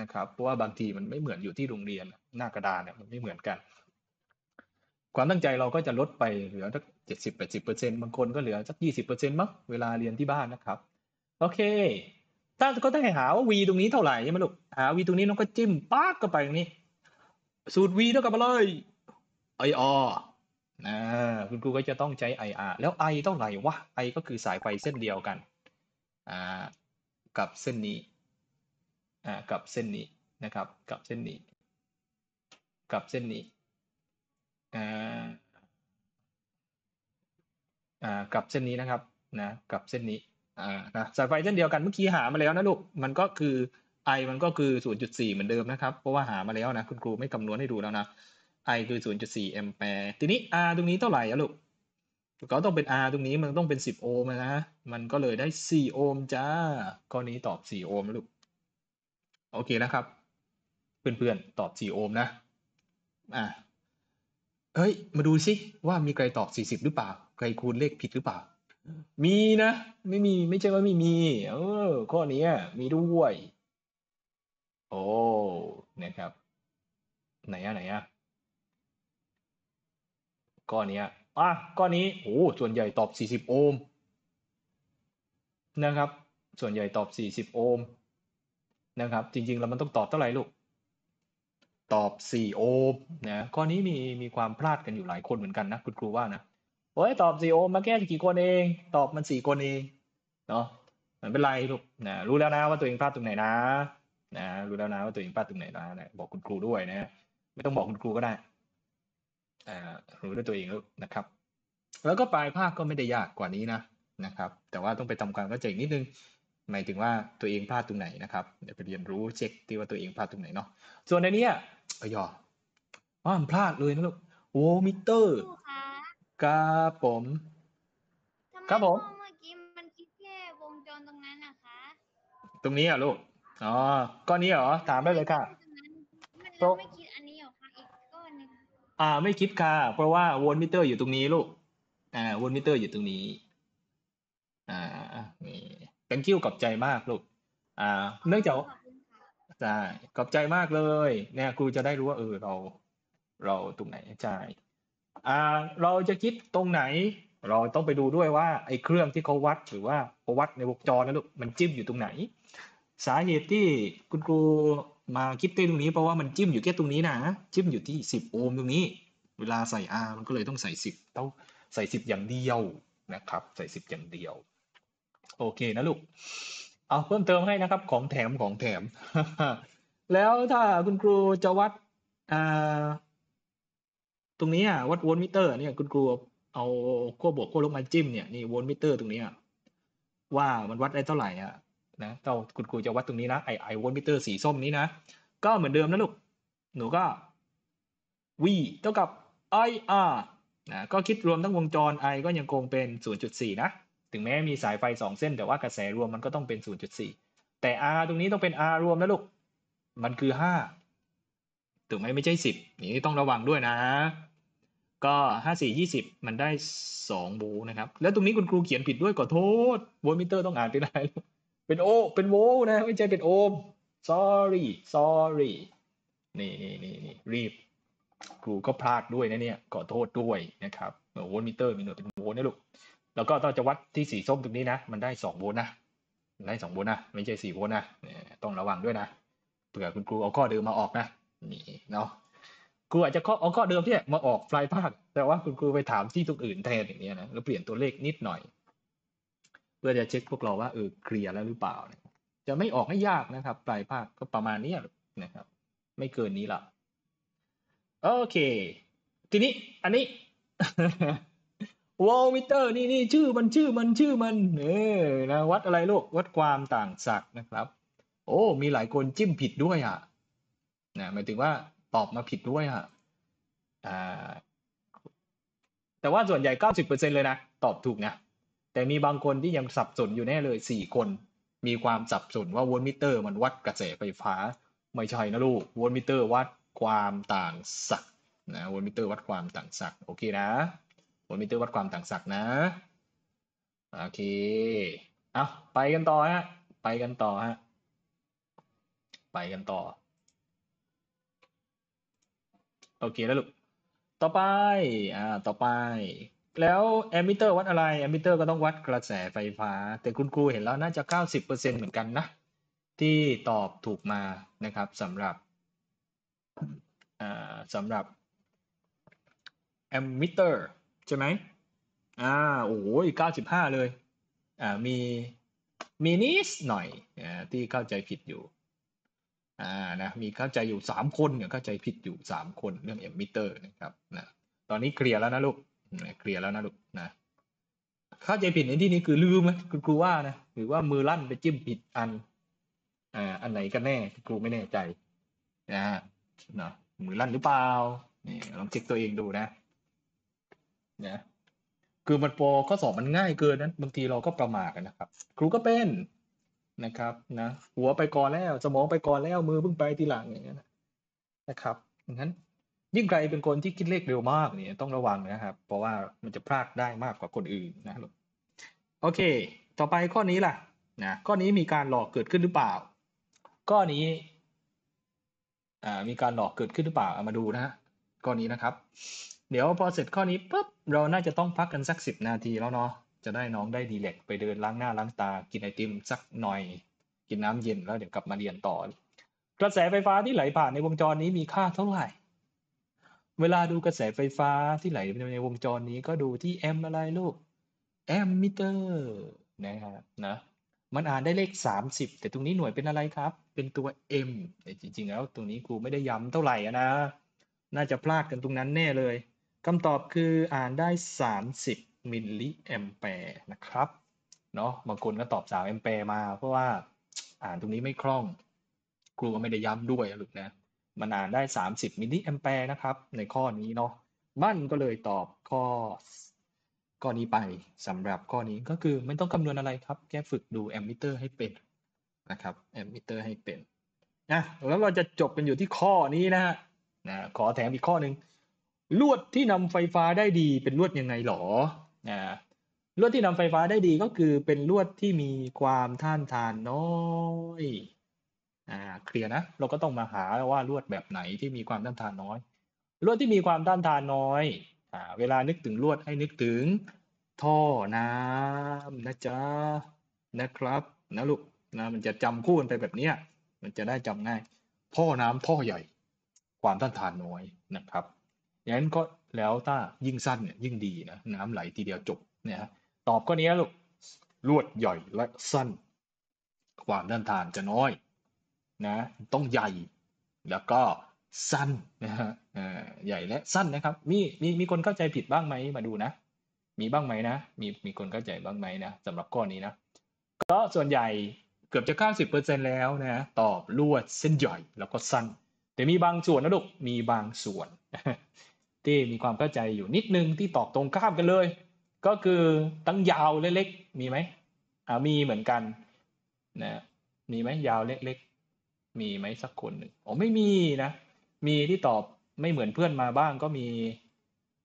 A: นะครับเพราะว่าบางทีมันไม่เหมือนอยู่ที่โรงเรียนหน้ากระดานเนี่ย มันไม่เหมือนกัน ความตั้งใจเราก็จะลดไปเหลือสักเจ็ดสิบแปดสิบเปอร์เซ็นบางคนก็เหลือ สักยี่สิบเปอร์เซ็นต์มั้งเวลาเรียนที่บ้านนะครับ โอเค ถ้าก็ได้หาว่า v ตรงนี้เท่าไหร่ใช่ไหมลูกหา v ตรงนี้น้องก็จิ้มปั๊กก็ไปตรงนี้ สูตร v เท่ากับอะไรไออนะคุณครูก็จะต้องใช้ ir แล้ว i เท่าไหร่วะ i ก็คือสายไฟเส้นเดียวกัน อ่ากับเส้นนี้ อ่ากับเส้นนี้นะครับ กับเส้นนี้ กับเส้นนี้อ่า่ากับเส้นนี้นะครับนะกับเส้นนี้อ่านะสายไฟเส้นเดียวกันเมื่อกี้หามาแล้วนะลูกมันก็คือ i มันก็คือ0.4เหมือนเดิมนะครับ เพราะว่าหามาแล้วนะ คุณครูไม่คำนวณให้ดูแล้วนะ i คือ0.4แอมแปร์ทีนี้ r ตรงนี้เท่าไหร่อะลูกก็ต้องเป็น R ตรงนี้มันต้องเป็น10โอห์มนะมันก็เลยได้4โอห์มจ้าก้อนี้ตอบ4โอห์มลูกโอเคนะครับเพื่อนๆตอบ4โอห์มนะอ่ะเฮ้ยมาดูสิว่ามีใครตอบ40หรือเปล่าใครคูณเลขผิด หรือเปล่า มีนะ ไม่มี ไม่ใช่ว่าไม่มี เออ ข้อนี้มีด้วย โอ้นะครับ ไหนอะไหนอะก้อนนี้อ่ะก้อนนี้ โอ้ ส่วนใหญ่ตอบ 40โอห์มนะครับ ส่วนใหญ่ตอบ 40โอห์มนะครับ จริงๆแล้วมันต้องตอบเท่าไหร่ลูก ตอบ4โอห์มนะข้อนี้มีมีความพลาดกันอยู่หลายคนเหมือนกันนะ คุณครูว่านะโอ้ยตอบสี่โอมาแก้กี่คนเอง ตอบมันสี่คนเองเนาะมันเป็นไรลูกนะ รู้แล้วนะว่าตัวเองพลาดตรงไหนนะนะรู้แล้วนะว่าตัวเองพลาดตรงไหนนะบอกคุณครูด้วยนะไม่ต้องบอกคุณครูก็ได้อ่ารู้ด้วยตัวเองแล้วนะครับ แล้วก็ปลายภาคก็ไม่ได้ยากกว่านี้นะนะครับ แต่ว่าต้องไปทำความเข้าใจนิดนึงหมายถึงว่าตัวเองพลาดตรงไหนนะครับ เดี๋ยวไปเรียนรู้เช็คที่ว่าตัวเองพลาดตรงไหนเนาะส่วนในนี้อ่ะยอ่ามันพลาดเลยนะลูกโอ้มิเตอร์ครับผม ครับผม เมื่อกี้มันคิดแค่วงจรตรงนั้นนะคะ ตรงนี้อ่ะลูก อ๋อก้อนนี้เหรอ ถามได้เลยค่ะต๊ะไม่คิดอันนี้หรอกค่ะอีกก้อนหนึง่อ่า ไม่คิดค่ะ เพราะว่าวลมิเตอร์อยู่ตรงนี้ลูก อ่าวลมิเตอร์อยู่ตรงนี้ อ่า นี่ thank you ขอบใจมากลูก อ่า เนื่องจากใช่ขอบใจมากเลย เนี่ย ครูจะได้รู้ว่า เออ เรา เราตรงไหนใช่เราจะคิดตรงไหน เราต้องไปดูด้วยว่าไอ้เครื่องที่เขาวัด หรือว่าเขาวัดในวงจรนะลูกมันจิ้มอยู่ตรงไหน สาเหตุที่คุณครูมาคิดเต้นตรงนี้ เพราะว่ามันจิ้มอยู่แค่ตรงนี้นะจิ้มอยู่ที่ 10 โอห์มตรงนี้ เวลาใส่ R มันก็เลยต้องใส่ 10ต้องใส่10อย่างเดียวนะครับ ใส่ 10 อย่างเดียว โอเคนะ ลูกเอาเพิ่มเติมให้นะครับของแถมของแถมแล้วถ้าคุณครูจะวัดอ่าตรงนี้วัดโวลต์มิเตอร์เนี่ยคุณครูเอาขั้วบวกขั้วลบมาจิ้มเนี่ยนี่โวลต์มิเตอร์ตรงนี้ว่ามันวัดได้เท่าไหร่อ่ะนะเราคุณครูจะวัดตรงนี้นะไอไอโวลต์มิเตอร์สีส้มนี้นะ ก็เหมือนเดิมนะลูก หนูก็ v เท่ากับ ir นะก็คิดรวมทั้งวงจร i ก็ยังคงเป็น 0.4 นะ ถึงแม้มีสายไฟ 2 เส้น แต่ว่ากระแสรวมมันก็ต้องเป็น 0.4 แต่ r ตรงนี้ต้องเป็น r รวมนะลูกมันคือ5ถึงแม้ไม่ใช่ 10 นี่ต้องระวังด้วยนะก็ห้าสี่ยี่สิบมันได้สองบูนะครับ แล้วตรงนี้คุณครูเขียนผิดด้วยขอโทษโวลต์มิเตอร์ต้องอ่านเป็นอะไร เป็นโอ เป็นโวลนะ ไม่ใช่เป็นโอม sorry sorry นี่นี่นี่นี่รีบ ครูก็พลาดด้วยนะเนี่ยขอโทษด้วยนะครับโวลต์มิเตอร์มีหน่วยเป็นโวลต์นะลูก แล้วก็ต้องจะวัดที่สีส้มตรงนี้นะ มันได้สองโวลต์นะได้สองโวลต์นะไม่ใช่สี่โวลต์นะต้องระวังด้วยนะ เผื่อคุณครูเอาข้อเดิมมาออกนะ นี่เนาะครูอาจจะข้อเอาข้อเดิมที่มาออกปลายภาคแต่ว่าคุณครูไปถามที่ตรงอื่นแทนอย่างเี้ยนะแล้วเปลี่ยนตัวเลขนิดหน่อย เพื่อจะเช็คพวกเราว่าเออเคลียร์แล้วหรือเปล่านะจะไม่ออกให้ยากนะครับปลายภาคก็ประมาณนี้นะครับ ไม่เกินนี้ละโอเค ทีนี้อันนี้วอลมิเตอร์นี่นี่ชื่อมันชื่อมันชื่อมัน เออนะวัดอะไรลูกวัดความต่างศักย์นะครับ โอ้มีหลายคนจิ้มผิดด้วยอ่ะนะหมายถึงว่าตอบมาผิดด้วยอ่ะแต่ว่าส่วนใหญ่เก้าสิบเปอร์เซ็นเลยนะ ตอบถูกนะแต่มีบางคนที่ยังสับสนอยู่แน่เลยสี่คน มีความสับสนว่าโวลต์มิเตอร์มันวัดกระแสไฟฟ้า ไม่ใช่นะลูกโวลต์มิเตอร์วัดความต่างศักย์นะโวลต์มิเตอร์วัดความต่างศักย์โอเคนะโวลต์มิเตอร์วัดความต่างศักย์นะ โอเค เอาไปกันต่อฮะ ไปกันต่อฮะ ไปกันต่อโอเคแล้วลูกต่อไป อ่า ต่อไป แล้วแอมมิเตอร์วัดอะไร แอมมิเตอร์ก็ต้องวัดกระแสไฟฟ้า แต่คุณครูเห็นแล้วน่าจะ 90%เหมือนกันนะ ที่ตอบถูกมา นะครับ สำหรับสำหรับแอมมิเตอร์ใช่ไหมอ่า โอ้ย95 เลย อ่า มีมีนิดหน่อยอที่เข้าใจผิดอยู่อ่านะมีเข้าใจอยู่สามคนเนี่ยเข้าใจผิดอยู่สามคนเรื่องเอมมิเตอร์นะครับนะตอนนี้เคลียร์แล้วนะลูกเคลียร์แล้วนะลูกนะเข้าใจผิดในที่นี้คือลืมไหมครูว่านะหรือว่ามือลั่นไปจิ้มผิดอัน อ่าอันไหนกันแน่ครูไม่แน่ใจนะฮะเนาะมือลั่นหรือเปล่านี่ลองเช็คตัวเองดูนะนะคือมันพอข้อสอบมันง่ายเกินนั้นบางทีเราก็ประมาทกันนะครับ ครูก็เป็นนะครับนะหัวไปก่อนแล้ว สมองไปก่อนแล้ว มือเพิ่งไปทีหลังอย่างเงี้ยนะครับดังนั้นยิ่งใครเป็นคนที่คิดเลขเร็วมากเนี่ยต้องระวังนะครับเพราะว่ามันจะพลาดได้มากกว่าคนอื่นนะครับโอเค ต่อไปข้อนี้ล่ะนะข้อนี้มีการหลอกเกิดขึ้นหรือเปล่า ข้อนี้มีการหลอกเกิดขึ้นหรือเปล่าเอามาดูนะฮะข้อนี้นะครับ เดี๋ยวพอเสร็จข้อนี้ปุ๊บเราน่าจะต้องพักกันสักสิบนาทีแล้วเนาะจะได้น้องได้ดีเล็กไปเดินล้างหน้า ล้างตา กินไอติมสักหน่อย กินน้ำเย็นแล้วเดี๋ยว กลับมาเรียนต่อ กระแสไฟฟ้าที่ไหลผ่านในวงจรนี้มีค่าเท่าไหร่ เวลาดูกระแสไฟฟ้าที่ไหลในวงจรนี้ก็ดูที่แอมอะไรลูกแอมมิเตอร์นะครับนะมันอ่านได้เลข 30 แต่ตรงนี้หน่วยเป็นอะไรครับ เป็นตัว m แต่จริงๆแล้วตรงนี้ครูไม่ได้ย้ำเท่าไหร่นะน่าจะพลาดกันตรงนั้นแน่เลยคำตอบคืออ่านได้ 30มิลลิแอมแปร์นะครับเนาะบางคนก็ตอบสาวแอมแปร์มา เพราะว่าอ่านตรงนี้ไม่คล่อง ครูวไม่ได้ย้ำด้วยหรือนะมันอ่านได้ 30มิลลิแอมแปร์นะครับในข้อนี้เนาะมั่นก็เลยตอบข้อ ข้อนี้ไปสำหรับข้อนี้ก็คือไม่ต้องคำนวณอะไรครับแค่ฝึกดูแอมมิเตอร์ให้เป็นนะครับแอมมิเตอร์ให้เป็นนะแล้วเราจะจบเป็นอยู่ที่ข้อนี้นะฮะนะขอแถมอีกข้อหนึ่งลวดที่นำไฟฟ้าได้ดีเป็นลวดยังไงหรอนะลวดที่นำไฟฟ้าได้ดีก็คือเป็นลวดที่มีความท่านทานน้อยอ่าเคลียร์นะเราก็ต้องมาหาว่าลวดแบบไหนที่มีความท้านทานน้อยลวดที่มีความท้านทานน้อยอ่าเวลานึกถึงลวดให้นึกถึงท่อน้ำนะจ๊ะนะครับนะลูกนะมันจะจำคู่กันไปแบบเนี้ยมันจะได้จำง่าย ท่อน้ำท่อใหญ่ ความท้านทานน้อยนะครับอย่างนั้นก็แล้วถ้ายิ่งสั้นเนี่ยยิ่งดีนะ น้ำไหลทีเดียวจบเนีฮะตอบข้อนี้ลูกลวดใหญ่และสั้น ความด้านทานจะน้อยนะต้องใหญ่แล้วก็สั้นนะฮะใหญ่และสั้นนะครับมีมีมีคนเข้าใจผิดบ้างไหมมาดูนะ มีบ้างไหมนะมีมีคนเข้าใจบ้างไหมนะสำหรับข้อนี้นะก็ส่วนใหญ่เกือบจะ 90%แล้วนะตอบลวดเส้นใหญ่แล้วก็สั้น แต่มีบางส่วนนะลูกมีบางส่วนที่มีความเข้าใจอยู่นิดนึงที่ตอบตรงข้ามกันเลย ก็คือตั้งยาวเล็กๆมีไหมอ่ามีเหมือนกันนะมีไหมยาวเล็กๆมีไหมสักคนหนึ่งอ๋อไม่มีนะ มีที่ตอบไม่เหมือนเพื่อนมาบ้างก็มี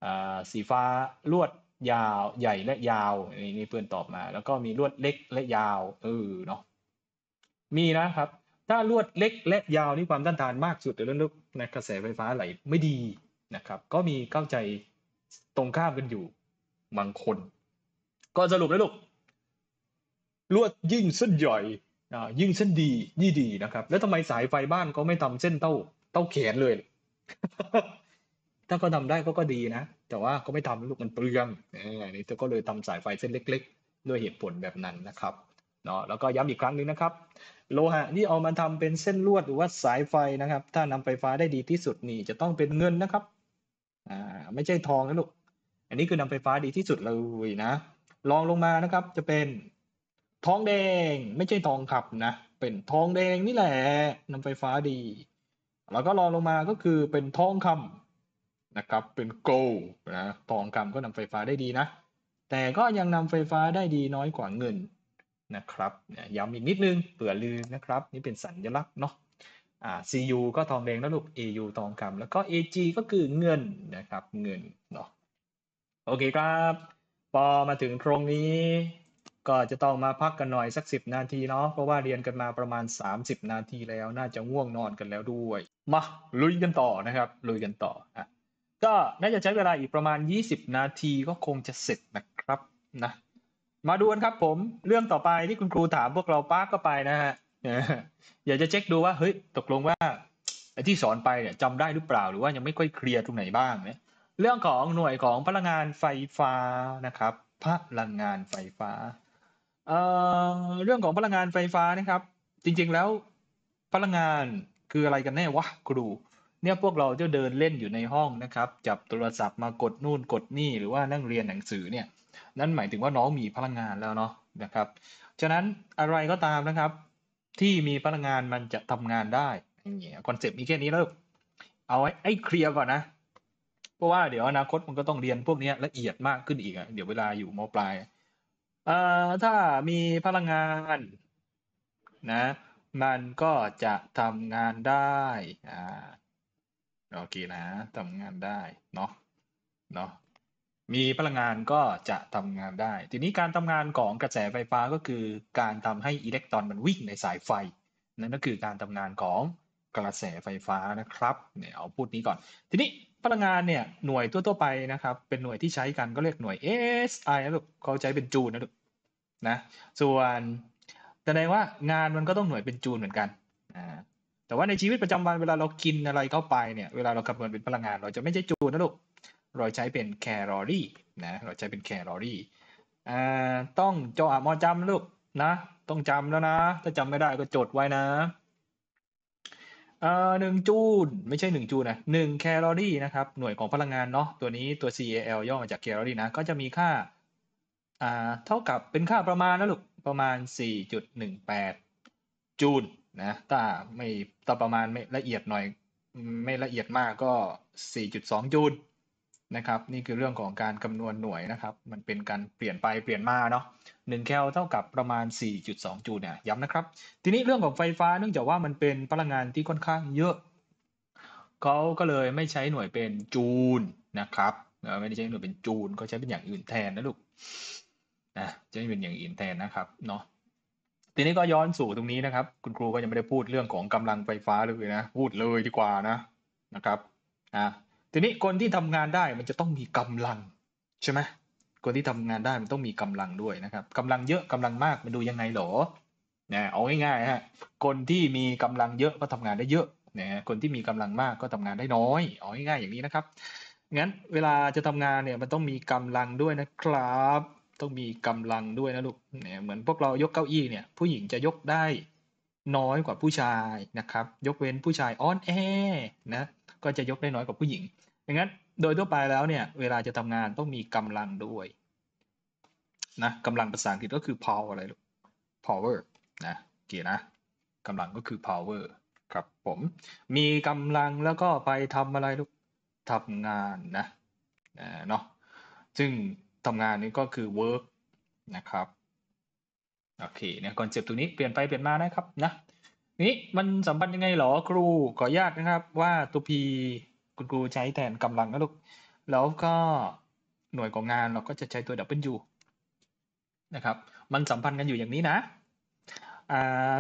A: อ่าสีฟ้าลวดยาวใหญ่และยาวนี่นี่เพื่อนตอบมา แล้วก็มีลวดเล็กและยาวเออเนาะมีนะครับ ถ้าลวดเล็กและยาวนี่ความต้านทานมากสุดเรื่องนะกระแสไฟฟ้าไหลไม่ดีนะครับ ก็มีเข้าใจตรงข้ามกันอยู่ บางคน ก็สรุปแล้วลูก ลวดยิ่งเส้นใหญ่ยิ่งเส้นดี ยี่ดีนะครับ แล้วทำไมสายไฟบ้านก็ไม่ทำเส้นเต้าเต้าแขนเลย ถ้าก็ทำได้ก็ก็ดีนะ แต่ว่าก็ไม่ทำลูกมันเปลืองอนนี้เธอก็เลยทำสายไฟเส้นเล็กๆ ด้วยเหตุผลแบบนั้นนะครับ เนาะ แล้วก็ย้ำอีกครั้งหนึ่งนะครับโลหะที่เอามาทำเป็นเส้นลวดหรือว่าสายไฟนะครับ ถ้านำไฟฟ้าได้ดีที่สุดนี่จะต้องเป็นเงินนะครับ่าไม่ใช่ทองนะลูก อันนี้คือนำไฟฟ้าดีที่สุดเลยนะ ลองลงมานะครับจะเป็นทองแดงไม่ใช่ทองขับนะ เป็นทองแดงนี่แหละนำไฟฟ้าดี แล้วก็ลองลงมาก็คือเป็นทองคำนะครับเป็นโกลนะ ทองคำก็นำไฟฟ้าได้ดีนะ แต่ก็ยังนำไฟฟ้าได้ดีน้อยกว่าเงินนะครับย้ำอีกนิดนึงเผื่อลืมนะครับนี่เป็นสัญลักษณ์เนาะอ่า CU ก็ทองแดงนะลูก AU ทองคำแล้วก็ AG ก็คือเงินนะครับ เงินเนาะโอเคครับพอมาถึงตรงนี้ ก็จะต้องมาพักกันหน่อยสัก 10 นาทีเนาะเพราะว่าเรียนกันมาประมาณ 30 นาทีแล้วน่าจะง่วงนอนกันแล้วด้วยมาลุยกันต่อนะครับลุยกันต่ออ่ะก็น่าจะใช้เวลาอีกประมาณ 20 นาทีก็คงจะเสร็จนะครับนะมาดูกันครับผม เรื่องต่อไปที่คุณครูถามพวกเราป้าก็ไปนะฮะอยากจะเช็คดูว่าเฮ้ยตกลงว่าไอ้ที่สอนไปเนี่ยจำได้หรือเปล่า หรือว่ายังไม่ค่อยเคลียร์ตรงไหนบ้างเนี่ยเรื่องของหน่วยของพลังงานไฟฟ้านะครับพลังงานไฟฟ้าเอ่อเรื่องของพลังงานไฟฟ้านะครับ จริงๆแล้วพลังงานคืออะไรกันแน่วะครู เนี่ยพวกเราจะเดินเล่นอยู่ในห้องนะครับ จับโทรศัพท์มากดนู่น กดนี่หรือว่านั่งเรียนหนังสือเนี่ยนั่นหมายถึงว่าน้องมีพลังงานแล้วเนาะนะครับฉะนั้นอะไรก็ตามนะครับที่มีพลังงานมันจะทำงานได้คอนเซปต์มีแค่นี้แล้ว เอาไอ้เคลียร์ก่อนนะ เพราะว่า เดี๋ยวอนาคตมันก็ต้องเรียนพวกนี้ละเอียดมากขึ้นอีกอ่ะ เดี๋ยวเวลาอยู่มปลายเอ่อถ้ามีพลังงานนะ มันก็จะทำงานได้ อ่า โอเคนะทำงานได้ เนาะเนาะมีพลังงานก็จะทำงานได้ ทีนี้การทำงานของกระแสไฟฟ้าก็คือการทำให้อิเล็กตรอนมันวิ่งในสายไฟ นั่นก็คือการทำงานของกระแสไฟฟ้านะครับ เนี่ยเอาพูดนี้ก่อน ทีนี้พลังงานเนี่ยหน่วยทั่วๆไปนะครับ เป็นหน่วยที่ใช้กันก็เรียกหน่วย SI นะลูกเขาใช้เป็นจูลนะลูกนะ ส่วนแสดงว่างานมันก็ต้องหน่วยเป็นจูลเหมือนกัน อ่าแต่ว่าในชีวิตประจำวันเวลาเรากิน อะไรเข้าไปเนี่ยเวลาเราคำนวณเป็นพลังงานเราจะไม่ใช่จูลนะลูกเราใช้เป็นแคลอรี่นะ เราใช้เป็นแคลอรี่ต้องจอมอจำลูกนะ ต้องจำแล้วนะ ถ้าจำไม่ได้ก็จดไว้นะหนึ่งจูลไม่ใช่หนึ่งจูลนะหนึ่งแคลอรี่นะครับ หน่วยของพลังงานเนาะตัวนี้ตัว cal ย่อมาจากแคลอรี่นะ ก็จะมีค่า่า เท่ากับเป็นค่าประมาณนะลูก ประมาณ 4.18 จูลนะถ้าไม่ถ้าประมาณไม่ละเอียดหน่อยไม่ละเอียดมากก็ 4.2 จูลนะครับนี่คือเรื่องของการคำนวณหน่วยนะครับ มันเป็นการเปลี่ยนไปเปลี่ยนมาเนาะหนึ่งแคลเท่ากับประมาณ 4.2 จูลเนี่ยย้ำนะครับ ทีนี้เรื่องของไฟฟ้าเนื่องจากว่ามันเป็นพลังงานที่ค่อนข้างเยอะเขาก็เลยไม่ใช้หน่วยเป็นจูลนะครับไม่ได้ใช้หน่วยเป็นจูลก็ใช้เป็นอย่างอื่นแทนนะลูกนะใช้เป็นอย่างอื่นแทนนะครับเนาะทีนี้ก็ย้อนสู่ตรงนี้นะครับ คุณครูก็ยังไม่ได้พูดเรื่องของกำลังไฟฟ้าเลยนะพูดเลยดีกว่านะนะครับอ่าทีนี้คนที่ทำงานได้มันจะต้องมีกำลัง ใช่ไหม คนที่ทำงานได้มันต้องมีกำลังด้วยนะครับกำลังเยอะกำลังมากมันดูยังไงหรอนะเอาง่ายๆฮะคนที่มีกำลังเยอะก็ทำงานได้เยอะนะ คนที่มีกำลังมากก็ทำงานได้น้อยเอาง่ายๆอย่างนี้นะครับงั้นเวลาจะทำงานเนี่ยมันต้องมีกำลังด้วยนะครับต้องมีกำลังด้วยนะลูกเนี่ยเหมือนพวกเรายกเก้าอี้เนี่ยผู้หญิงจะยกได้น้อยกว่าผู้ชายนะครับยกเว้นผู้ชายอ่อนแอนะก็จะยกได้น้อยกว่าผู้หญิงย่างนั้นโดยทั่วไปแล้วเนี่ยเวลาจะทำงานต้องมีกำลังด้วยนะกำลังภาษาอังกฤษก็คือ power อะไรลูก power นะเกียนะกำลังก็คือ power ครับผมมีกำลังแล้วก็ไปทำอะไรลูกทำงานนะเนาะซึ่งทำงานนี้ก็คือ work นะครับโอเคเนี่ยคอนเซปต์ตัวนี้เปลี่ยนไปเปลี่ยนมานะครับนะนี่มันสัมพันธ์ยังไงหรอครูขออนุญาตนะครับว่าตัว p คุณครูใช้แทนกำลังนะลูก แล้วก็หน่วยของงานเราก็จะใช้ตัว W นะครับ มันสัมพันธ์กันอยู่อย่างนี้นะ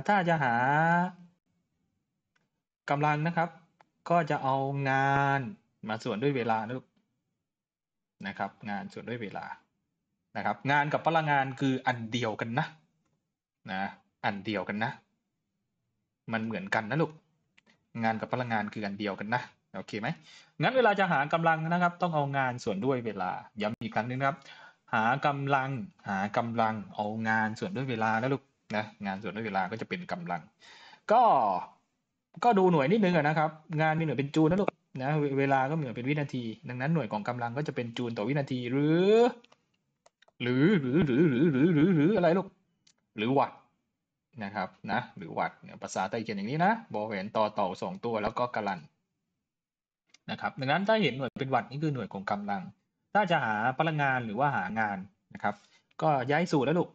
A: ถ้าจะหากำลังนะครับ ก็จะเอางานมาส่วนด้วยเวลานะลูกนะครับ งานส่วนด้วยเวลานะครับ งานกับพลังงานคืออันเดียวกันนะนะ อันเดียวกันนะ มันเหมือนกันนะลูก งานกับพลังงานคืออันเดียวกันนะโอเคไหมงั้นเวลาจะหากำลังนะครับ ต้องเอางานส่วนด้วยเวลา ย้ำอีกครั้งนึงครับ หากำลัง หากำลัง เอางานส่วนด้วยเวลา นะลูก นะ งานส่วนด้วยเวลาก็จะเป็นกำลัง ก็ ก็ดูหน่วยนิดนึงนะครับ งานมีหน่วยเป็นจูลนะลูก นะ เวลา ก็เหมือนเป็นวินาที ดังนั้นหน่วยของกำลังก็จะเป็นจูลต่อวินาทีหรือ หรือหรือหรือหรือหรือหรือหรืออะไรลูก หรือวัต นะครับ นะ หรือวัตภาษาไต้เกียนอย่างนี้นะบอแหวนต่อต่อสองตัวแล้วก็กะลันนะครับ ดังนั้นถ้าเห็นหน่วยเป็นวัตต์นี่คือหน่วยของกำลัง ถ้าจะหาพลังงานหรือว่าหางานนะครับ ก็ย้ายสูตรแล้วลูก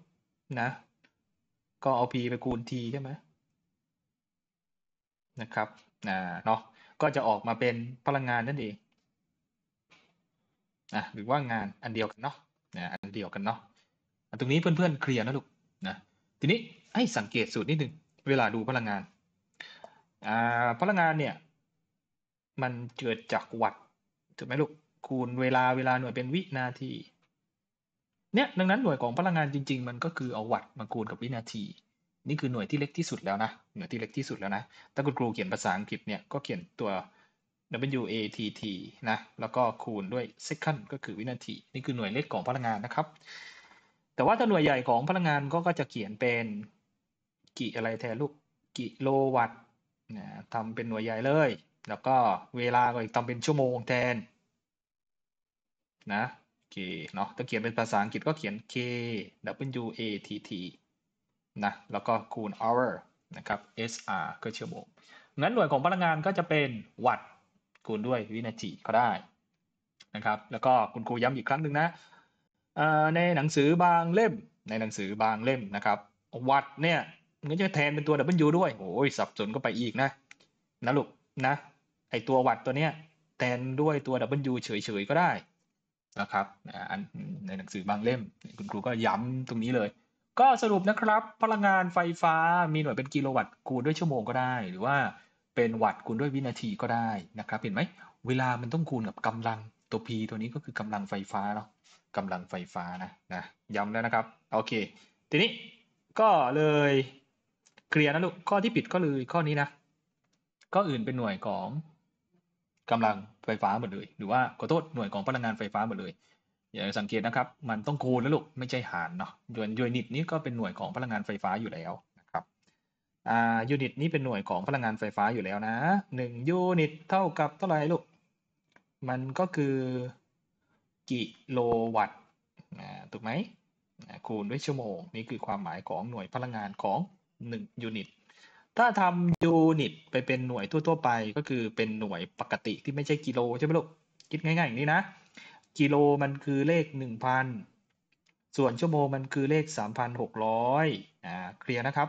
A: นะ ก็เอา p ไปคูณ t ใช่ไหม นะครับ อ่าเนาะ ก็จะออกมาเป็นพลังงานนั่นเอง อ่ะหรือว่างานอันเดียวกันเนาะอันเดียวกันเนาะ ตรงนี้เพื่อนๆเคลียร์นะลูกนะ ทีนี้ให้สังเกตสูตรนิดนึง เวลาดูพลังงาน อ่าพลังงานเนี่ยมันเกิดจากวัตถูกไหมลูก คูณเวลาเวลาหน่วยเป็นวินาที เนี่ย ดังนั้นหน่วยของพลังงานจริง ๆ มันก็คือเอาวัตมาคูณกับวินาที นี่คือหน่วยที่เล็กที่สุดแล้วนะหน่วยที่เล็กที่สุดแล้วนะ ถ้าคุณครูเขียนภาษาอังกฤษเนี่ยก็เขียนตัว W A T T นะ แล้วก็คูณด้วย second ก็คือวินาที นี่คือหน่วยเล็กของพลังงานนะครับ แต่ว่าถ้าหน่วยใหญ่ของพลังงานก็ก็จะเขียนเป็นกี่อะไรแทนลูก กิโลวัตต์นะทำเป็นหน่วยใหญ่เลยแล้วก็เวลาก็อีกต้องเป็นชั่วโมงแทนนะโอเคเนาะถ้าเขียนเป็นภาษาอังกฤษก็เขียน k w a t t นะแล้วก็คูณ hour นะครับ s r ก็ชั่วโมงงั้นหน่วยของพลังงานก็จะเป็นวัตต์คูณด้วยวินาทีก็ได้นะครับ แล้วก็คุณครูย้ำอีกครั้งหนึ่งนะ ในหนังสือบางเล่ม ในหนังสือบางเล่มนะครับ วัตต์เนี่ยมันจะแทนเป็นตัว W ด้วยโอ้ยสับสนก็ไปอีกนะนะลูกนะไอตัววัดตัวเนี้ยแทนด้วยตัว W เฉยๆ ก็ได้นะครับในหนังสือบางเล่ม คุณครูก็ย้ำตรงนี้เลย ก็สรุปนะครับ พลังงานไฟฟ้ามีหน่วยเป็นกิโลวัตต์คูณด้วยชั่วโมงก็ได้ หรือว่าเป็นวัตต์คูณด้วยวินาทีก็ได้นะครับเห็นไหมเวลามันต้องคูณกับกำลังตัว P ตัวนี้ก็คือกำลังไฟฟ้าเนาะกำลังไฟฟ้านะนะย้ำแล้วนะครับโอเค ทีนี้ก็เลยเคลียร์นะลูกข้อที่ผิดก็เลยข้อนี้นะข้ออื่นเป็นหน่วยของกำลังไฟฟ้าหมดเลยหรือว่าขอโทษหน่วยของพลังงานไฟฟ้าหมดเลยอย่าสังเกตนะครับมันต้องคูณนะลูกไม่ใช่หารเนาะยูนิตนี้ก็เป็นหน่วยของพลังงานไฟฟ้าอยู่แล้วนะครับอ่ายูนิตนี้เป็นหน่วยของพลังงานไฟฟ้าอยู่แล้วนะหนึ่งยูนิตเท่ากับเท่าไหร่ลูกมันก็คือกิโลวัตต์ถูกไหมคูณด้วยชั่วโมงนี่คือความหมายของหน่วยพลังงานของ 1ยูนิตถ้าทำยูนิตไปเป็นหน่วยทั่วๆ ไป ก็คือเป็นหน่วยปกติที่ไม่ใช่กิโลใช่ไหมลูกคิดง่ายๆอย่างนี้นะกิโลมันคือเลขหนึ่งพันส่วนชั่วโมงมันคือเลขสามพันหกร้อยอ่าเคลียร์นะครับ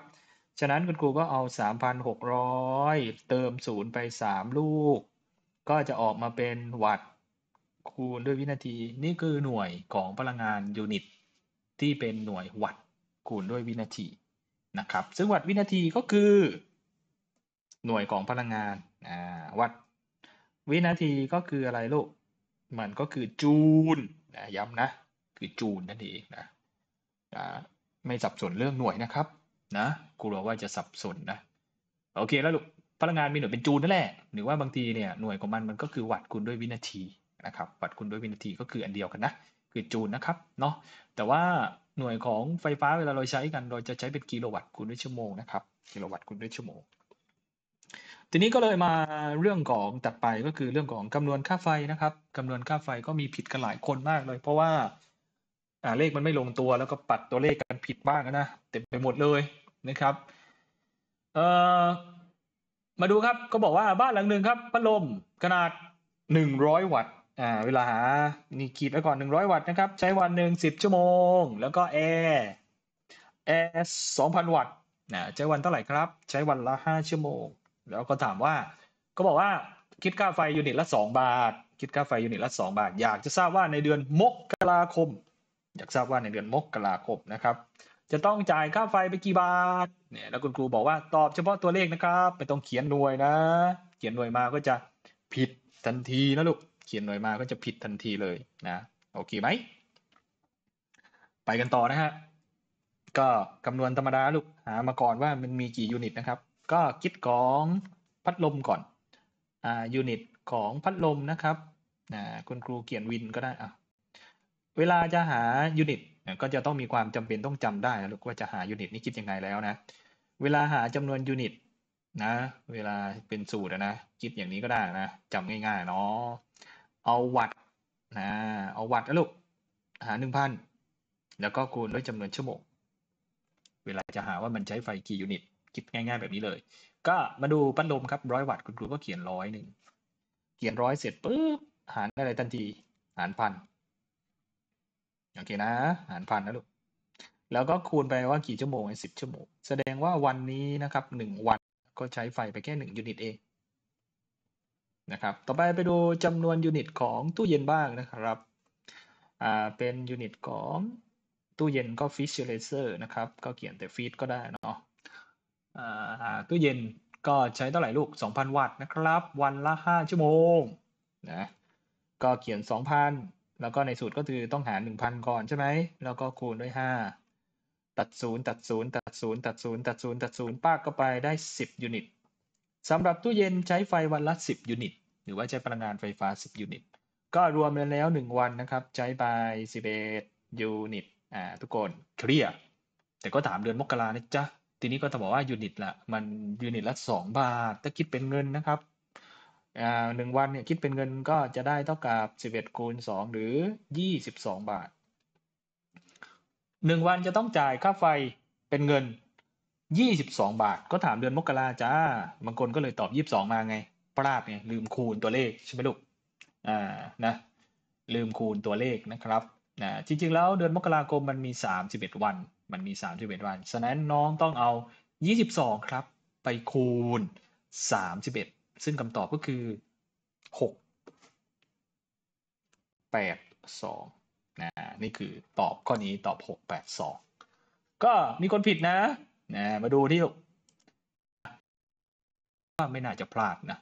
A: ฉะนั้นคุณครูก็เอาสามพันหกร้อยเติมศูนย์ไปสามลูก ก็จะออกมาเป็นวัตต์คูณด้วยวินาที นี่คือหน่วยของพลังงานยูนิตที่เป็นหน่วยวัตต์คูณด้วยวินาทีนะครับ ซึ่งวัดวินาทีก็คือ หน่วยของพลังงาน อ่า วัดวินาทีก็คืออะไรลูก มันก็คือจูลนะย้ำนะ คือจูลนั่นเองนะ อ่า ไม่สับสนเรื่องหน่วยนะครับ นะกลัวว่าจะสับสนนะ โอเค แล้วลูก พลังงานมีหน่วยเป็นจูลนั่นแหละ หรือว่าบางทีเนี่ยหน่วยของมันมันก็คือวัดคุณด้วยวินาทีนะครับ วัดคุณด้วยวินาทีก็คืออันเดียวกันนะ คือจูลนะครับ เนาะแต่ว่าหน่วยของไฟฟ้าเวลาเราใช้กันเราจะใช้เป็นกิโลวัตต์คูณด้วยชั่วโมงนะครับกิโลวัตต์คูณด้วยชั่วโมง ทีนี้ก็เลยมาเรื่องของตัดไปก็คือเรื่องของคำนวณค่าไฟนะครับคำนวณค่าไฟก็มีผิดกันหลายคนมากเลย เพราะว่าเลขมันไม่ลงตัวแล้วก็ปัดตัวเลขกันผิดบ้างนะเต็มไปหมดเลยนะครับเอ่อมาดูครับก็บอกว่าบ้านหลังหนึ่งครับพัดลมขนาด 100 วัตต์อ่าเวลาหา นี่ขีดไว้ก่อนหนึ่งร้อยวัตต์นะครับใช้วันหนึ่งสิบชั่วโมง แล้วก็แอร์แอร์สองพันวัตต์นะใช้วันเท่าไหร่ครับใช้วันละห้าชั่วโมง แล้วก็ถามว่าก็บอกว่าคิดค่า ไฟยูนิตละสองบาท คิดค่าไฟยูนิตละสองบาท อยากจะทราบว่าในเดือนมกราคม อยากทราบว่าในเดือนมกราคมนะครับจะต้องจ่ายค่าไฟไปกี่บาทเนี่ยแล้วคุณครูบอกว่าตอบเฉพาะตัวเลขนะครับไม่ต้องเขียนหน่วยนะเขียนหน่วยมาก็จะผิดทันทีนะลูกเขียนหน่วยมาก็จะผิดทันทีเลยนะโอเคไหมไปกันต่อนะฮะก็คำนวณธรรมดาลูกหามาก่อนว่ามันมีกี่ยูนิตนะครับ ก็คิดของพัดลมก่อนอ่ายูนิตของพัดลมนะครับนะคุณครูเขียนวินก็ได้อ่ะเวลาจะหายูนิตก็จะต้องมีความจำเป็นต้องจำได้นะลูกว่าจะหายูนิตนี้คิดยังไงแล้วนะ เวลาหาจำนวนยูนิตนะเวลาเป็นสูตรนะคิดอย่างนี้ก็ได้นะจำง่ายๆ เนาะเอาวัตนะเอาวัตนะลูก หาหนึ่งพัน แล้วก็คูณด้วยจำนวนชั่วโมง เวลาจะหาว่ามันใช้ไฟกี่ยูนิตคิดง่ายๆแบบนี้เลย ก็มาดูปัดลมครับร้อยวัตต์คุณครูก็เขียนร้อยหนึ่ง เขียนร้อยเสร็จปุ๊บ หารอะไรทันที หารพันโอเคนะ หารพันนะลูก แล้วก็คูณไปว่ากี่ชั่วโมงไอนสิบชั่วโมง แสดงว่าวันนี้นะครับหนึ่งวันก็ใช้ไฟไปแค่หนึ่งยูนิตเองนะครับต่อไปไปดูจำนวนยูนิตของตู้เย็นบ้างนะครับอ่าเป็นยูนิตของตู้เย็นก็ฟิชเชอร์เลเซอร์นะครับก็เขียนแต่ฟีดก็ได้เนาะตู้เย็นก็ใช้เท่าไหร่ลูก2,000 วัตต์นะครับวันละ 5 ชั่วโมงนะก็เขียน 2,000 แล้วก็ในสูตรก็คือต้องหาร1,000 ก่อนใช่ไหมแล้วก็คูณด้วย 5 ตัด 0 ตัด 0 ตัด 0 ตัด0ตัด0ตัด0ตัปากก็ไปได้ 10ยูนิตสำหรับตู้เย็นใช้ไฟวันละ10ยูนิต หรือว่าใช้พลังงานไฟฟ้า 10ยูนิตก็รวมแล้ว 1 วันนะครับใช้ไป 11 ยูนิตอ่าทุกคนเคลียร์แต่ก็ถามเดือนมกรานะจ๊ะทีนี้ก็จะบอกว่ายูนิตละมันยูนิตละ2บาทถ้าคิดเป็นเงินนะครับอ่าหนึ่งวันเนี่ยคิดเป็นเงินก็จะได้เท่ากับ 11คูณ2หรือ 22 บาท 1 วันจะต้องจ่ายค่าไฟเป็นเงินยี่สิบสองบาทก็ถามเดือนมกราจ้าบางคนก็เลยตอบยี่สิบสองมาไงพลาดไงลืมคูณตัวเลขใช่ไหมลูกอ่านะลืมคูณตัวเลขนะครับนะจริง ๆ แล้วเดือนมกราคมมันมีสสามิบเอ็ดวันมันมีสสามิบเอ็ดวันฉะนั้นน้องต้องเอายี่สสิบองครับ ไปคูณสสามิบเอ็ดซึ่งคำตอบก็คือหกแสองนะนี่คือตอบข้อนี้ตอบหกแปดสองก็มีคนผิดนะนะมาดูที่ว่าไม่น่าจะพลาดนะ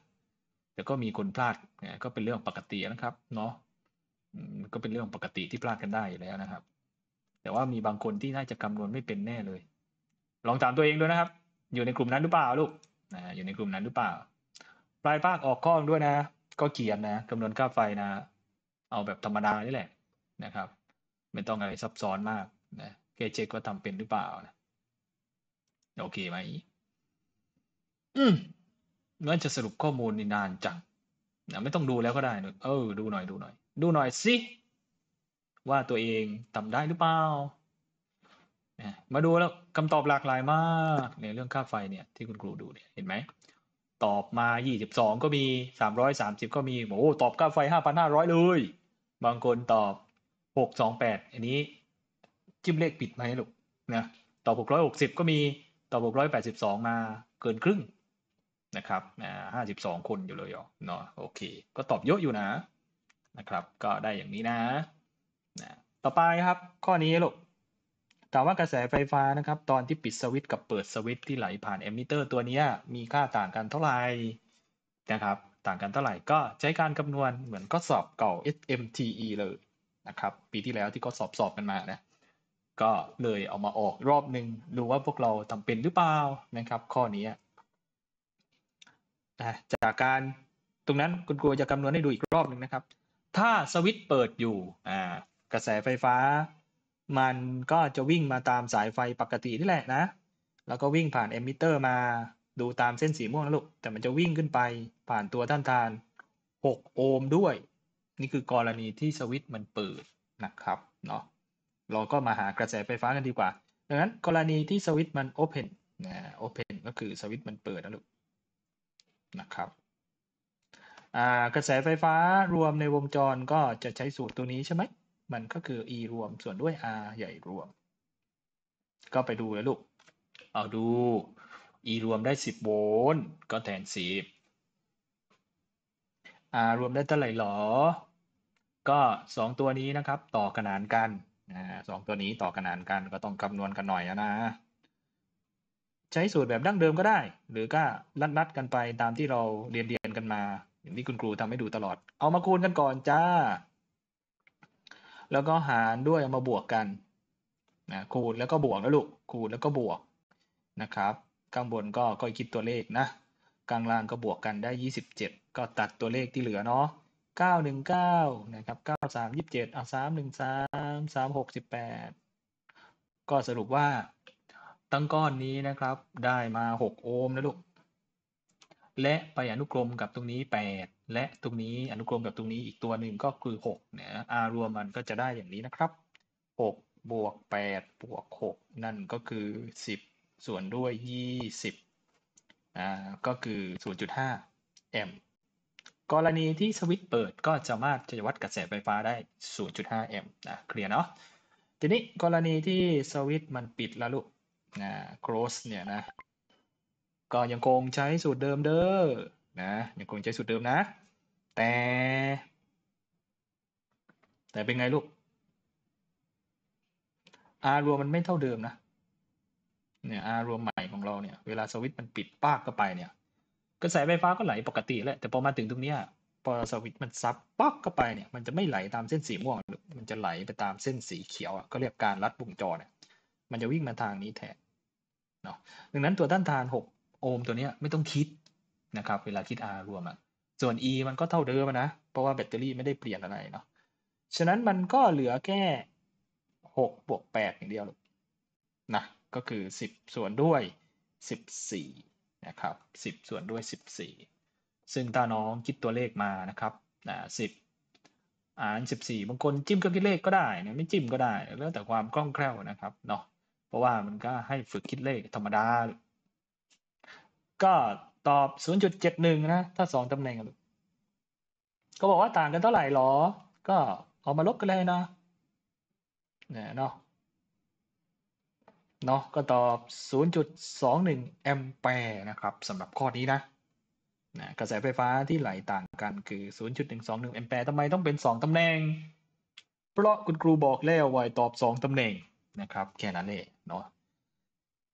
A: แต่ก็มีคนพลาดนะก็เป็นเรื่องปกตินะครับ เนาะก็เป็นเรื่องปกติที่พลาดกันได้อยู่แล้วนะครับ แต่ว่ามีบางคนที่น่าจะคำนวณไม่เป็นแน่เลย ลองถามตัวเองด้วยนะครับ อยู่ในกลุ่มนั้นหรือเปล่าลูกนะอยู่ในกลุ่มนั้นหรือเปล่า ปลายภาคออกข้องด้วยนะ ก็เขียนนะคำนวณค่าไฟนะ เอาแบบธรรมดานี่แหละนะครับ ไม่ต้องอะไรซับซ้อนมากนะแค่เช็คว่าทำเป็นหรือเปล่านะโอเคไหม อืมงั้นจะสรุปข้อมูลนี่นานจัง นะไม่ต้องดูแล้วก็ได้ เออ ดูหน่อยดูหน่อยดูหน่อยสิ ว่าตัวเองทำได้หรือเปล่ามาดูแล้วคำตอบหลากหลายมากในเรื่องค่าไฟเนี่ยที่คุณครูดูเนี่ยเห็นไหม ตอบมา 22 ก็มี 330 ก็มี โอ้ ตอบค่าไฟ 5,500 เลย บางคนตอบ 628 อันนี้ จิ้มเลขปิดไหมลูก นะ ตอบ660ก็มีต่อบวกร้อยแปดสิบสองมาเกินครึ่งนะครับห้าสิบสองคนอยู่เลยเนาะโอเคก็ตอบเยอะอยู่นะนะครับก็ได้อย่างนี้นะนะ ต่อไปครับข้อนี้ลูกถามว่ากระแสไฟฟ้านะครับตอนที่ปิดสวิตช์กับเปิดสวิตช์ที่ไหลผ่านแอมมิเตอร์ตัวนี้มีค่าต่างกันเท่าไหร่นะครับต่างกันเท่าไหร่ก็ใช้การคำนวณเหมือนข้อสอบเก่า SMTE เลยนะครับปีที่แล้วที่ก็สอบสอบกันมานะก็เลยเอามาออกรอบหนึ่งดูว่าพวกเราทำเป็นหรือเปล่า นะครับ ข้อนี้ จากการตรงนั้นคุณครูจะคำนวณให้ดูอีกรอบหนึ่งนะครับ ถ้าสวิตช์เปิดอยู่ กระแสไฟฟ้า มันก็จะวิ่งมาตามสายไฟปกตินี่แหละนะ แล้วก็วิ่งผ่านเอมิเตอร์มาดูตามเส้นสีม่วงนะลูก แต่มันจะวิ่งขึ้นไปผ่านตัวท่านทาน6โอห์มด้วย นี่คือกรณีที่สวิตช์มันเปิดนะครับเนาะเราก็มาหากระแสไฟฟ้ากันดีกว่า ดังนั้นกรณีที่สวิตช์มันโอเพนนะโอเพนก็คือสวิตช์มันเปิดนะลูก นะครับ กระแสไฟฟ้ารวมในวงจรก็จะใช้สูตรตัวนี้ใช่ไหม มันก็คือ e รวมส่วนด้วย r ใหญ่รวม ก็ไปดูเลยลูก เอาดู e รวมได้ 10 โวลต์ก็แทน10 r รวมได้เท่าไหร่หรอ ก็ 2 ตัวนี้นะครับ ต่อขนานกันสองตัวนี้ต่อขนานกันก็ต้องคำนวณกันหน่อยนะ ใช้สูตรแบบดั้งเดิมก็ได้ หรือก็ลัดลัดกันไปตามที่เราเรียนเรียนกันมา อย่างที่คุณครูทำให้ดูตลอด เอามาคูณกันก่อนจ้า แล้วก็หารด้วยเอามาบวกกันนะคูณแล้วก็บวกนะลูกคูณแล้วก็บวกนะครับข้างบนก็ก็คิดตัวเลขนะกลางล่างก็บวกกันได้27 ก็ตัดตัวเลขที่เหลือเนาะเก้าหนึ่งเก้านะครับเก้าสามยี่ิบเจ็ดออาสามหนึ่งสามสามหกสิบแปดก็สรุปว่าตั้งก้อนนี้นะครับ ได้มาหกโอห์มนะลูก และไปอนุกรมกับตรงนี้แปดและตรงนี้อนุกรมกับตรงนี้อีกตัวหนึ่งก็คือหกเนี่ยอารวมมันก็จะได้อย่างนี้นะครับหกบวกแปดบวกหกนั่นก็คือสิบส่วนด้วยยี่สิบอ่าก็คือศูนย์จุดห้าแอมป์กรณีที่สวิตช์เปิดก็สามารถจะวัดกระแสไฟฟ้าได้ 0.5 แอมป์นะเคลียร์เนาะ ทีนี้กรณีที่สวิตช์มันปิดแล้วลูกนะ close เนี่ยนะก็ยังคงใช้สูตรเดิมเด้อนะยังคงใช้สูตรเดิมนะ แต่ แต่เป็นไงลูก R รวมมันไม่เท่าเดิมนะเนี่ย R รวมใหม่ของเราเนี่ย เวลาสวิตช์มันปิดปากก็ไปเนี่ยกระแสไฟฟ้าก็ไหลปกติแหละ แต่พอมาถึงตรงเนี้ยพอสวิตมันซับป๊อกเข้าไปเนี่ย มันจะไม่ไหลตามเส้นสีม่วงมันจะไหลไปตามเส้นสีเขียวอ่ะก็เรียกการลัดวงจรเนี่ยมันจะวิ่งมาทางนี้แทนเนาะ ดังนั้นตัวต้านทาน 6 โอห์มตัวเนี้ยไม่ต้องคิดนะครับ เวลาคิด R รวมอ่ะส่วน E มันก็เท่าเดิมนะ เพราะว่าแบตเตอรี่ไม่ได้เปลี่ยนอะไรเนาะ ฉะนั้น มันก็เหลือแค่6บวก8อย่างเดียวนะ ก็คือ 10 ส่วนด้วย 14นะครับ10 ส่วนด้วย 14 ซึ่งถ้าน้องคิดตัวเลขมานะครับสิบอ่าน14 บางคนจิ้มเครื่องคิดเลขก็ได้นะไม่จิ้มก็ได้ แล้วแต่ความคล่องแคล่วนะครับเนาะเพราะว่ามันก็ให้ฝึกคิดเลขธรรมดา ก็ตอบ 0.71นะ ถ้า 2 ตำแหน่งก็บอกว่าต่างกันเท่าไหร่หรอ ก็เอามาลบกันเลยนะเนี่ยเนาะเนาะก็ตอบ 0.21 แอมแปร์ นะครับสำหรับข้อนี้นะนะ กระแสไฟฟ้าที่ไหลต่างกันคือ 0.121 แอมแปร์ทำไมต้องเป็น 2ตำแหน่ง เพราะคุณครูบอกแล้วว่าตอบ 2ตำแหน่งนะครับแค่นั้นเอง เนาะ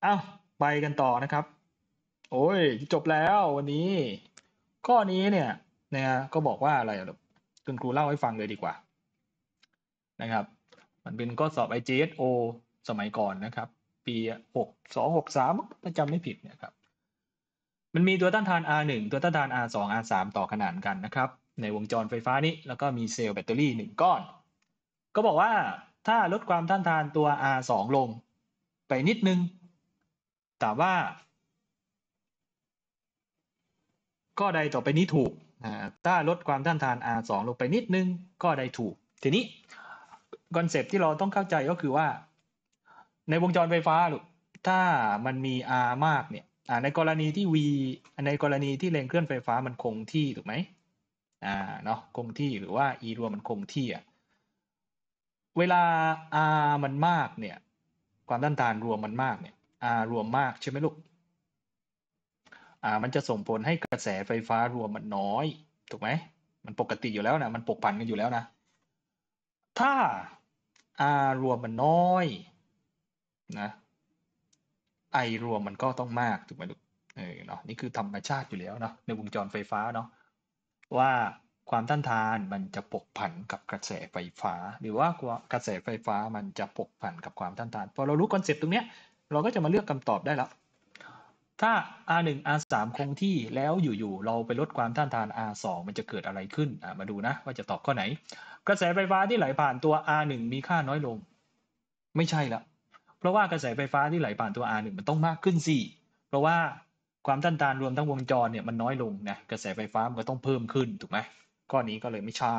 A: อ้าวไปกันต่อนะครับ โอ้ยจบแล้ววันนี้ ข้อนี้เนี่ยนะก็บอกว่าอะไรคุณครูเล่าให้ฟังเลยดีกว่า นะครับ มันเป็นข้อสอบ IGSO สมัยก่อนนะครับปีหกสองหกสามถ้าจำไม่ผิดเนี่ยครับมันมีตัวต้านทาน R1 ตัวต้านทาน R2 R3 ต่อขนานกันนะครับ ในวงจรไฟฟ้านี้แล้วก็มีเซลล์แบตเตอรี่หนึ่งก้อน ก็บอกว่าถ้าลดความต้านทานตัว R2 ลงไปนิดนึง แต่ว่า ก็ใดต่อไปนี้ถูก ถ้าลดความต้านทาน R2 ลงไปนิดนึงก็ไใดถูก ทีนี้คอนเซปที่เราต้องเข้าใจก็คือว่าในวงจรไฟฟ้าลูก ถ้ามันมี R มากเนี่ย อ่า ในกรณีที่ V ในกรณีที่แรงเคลื่อนไฟฟ้ามันคงที่ถูกไหมอ่า เนาะคงที่ หรือว่า E รวมมันคงที่อ่ะ เวลา R มันมากเนี่ย ความต้านทานรวมมันมากเนี่ย R รวมมากใช่ไหมลูก อ่า มันจะส่งผลให้กระแสไฟฟ้ารวมมันน้อย ถูกไหม มันปกติอยู่แล้วนะมันปกปันกันอยู่แล้วนะ ถ้า R รวมมันน้อยนะไอรวมมันก็ต้องมากถูกไหมลูก เออเนาะนี่คือธรรมชาติอยู่แล้วเนาะในวงจรไฟฟ้าเนาะว่าความต้านทานมันจะปกผันกับกระแสไฟฟ้า หรือว่า กระแสไฟฟ้ามันจะปกผันกับความต้านทาน พอเรารู้คอนเซปต์ตรงเนี้ยเราก็จะมาเลือกคำตอบได้แล้วถ้า R1 R3 คงที่แล้วอยู่ๆเราไปลดความต้านทาน R2 มันจะเกิดอะไรขึ้นมาดูนะว่าจะตอบข้อไหน กระแสไฟฟ้าที่ไหลผ่านตัว R1 มีค่าน้อยลง ไม่ใช่ละเพราะว่ากระแสไฟฟ้าที่ไหลผ่านตัว R1 มันต้องมากขึ้นสิ เพราะว่าความต้านทานรวมทั้งวงจรเนี่ยมันน้อยลงนะ กระแสไฟฟ้ามันก็ต้องเพิ่มขึ้นถูกไหมข้อนี้ก็เลยไม่ใช่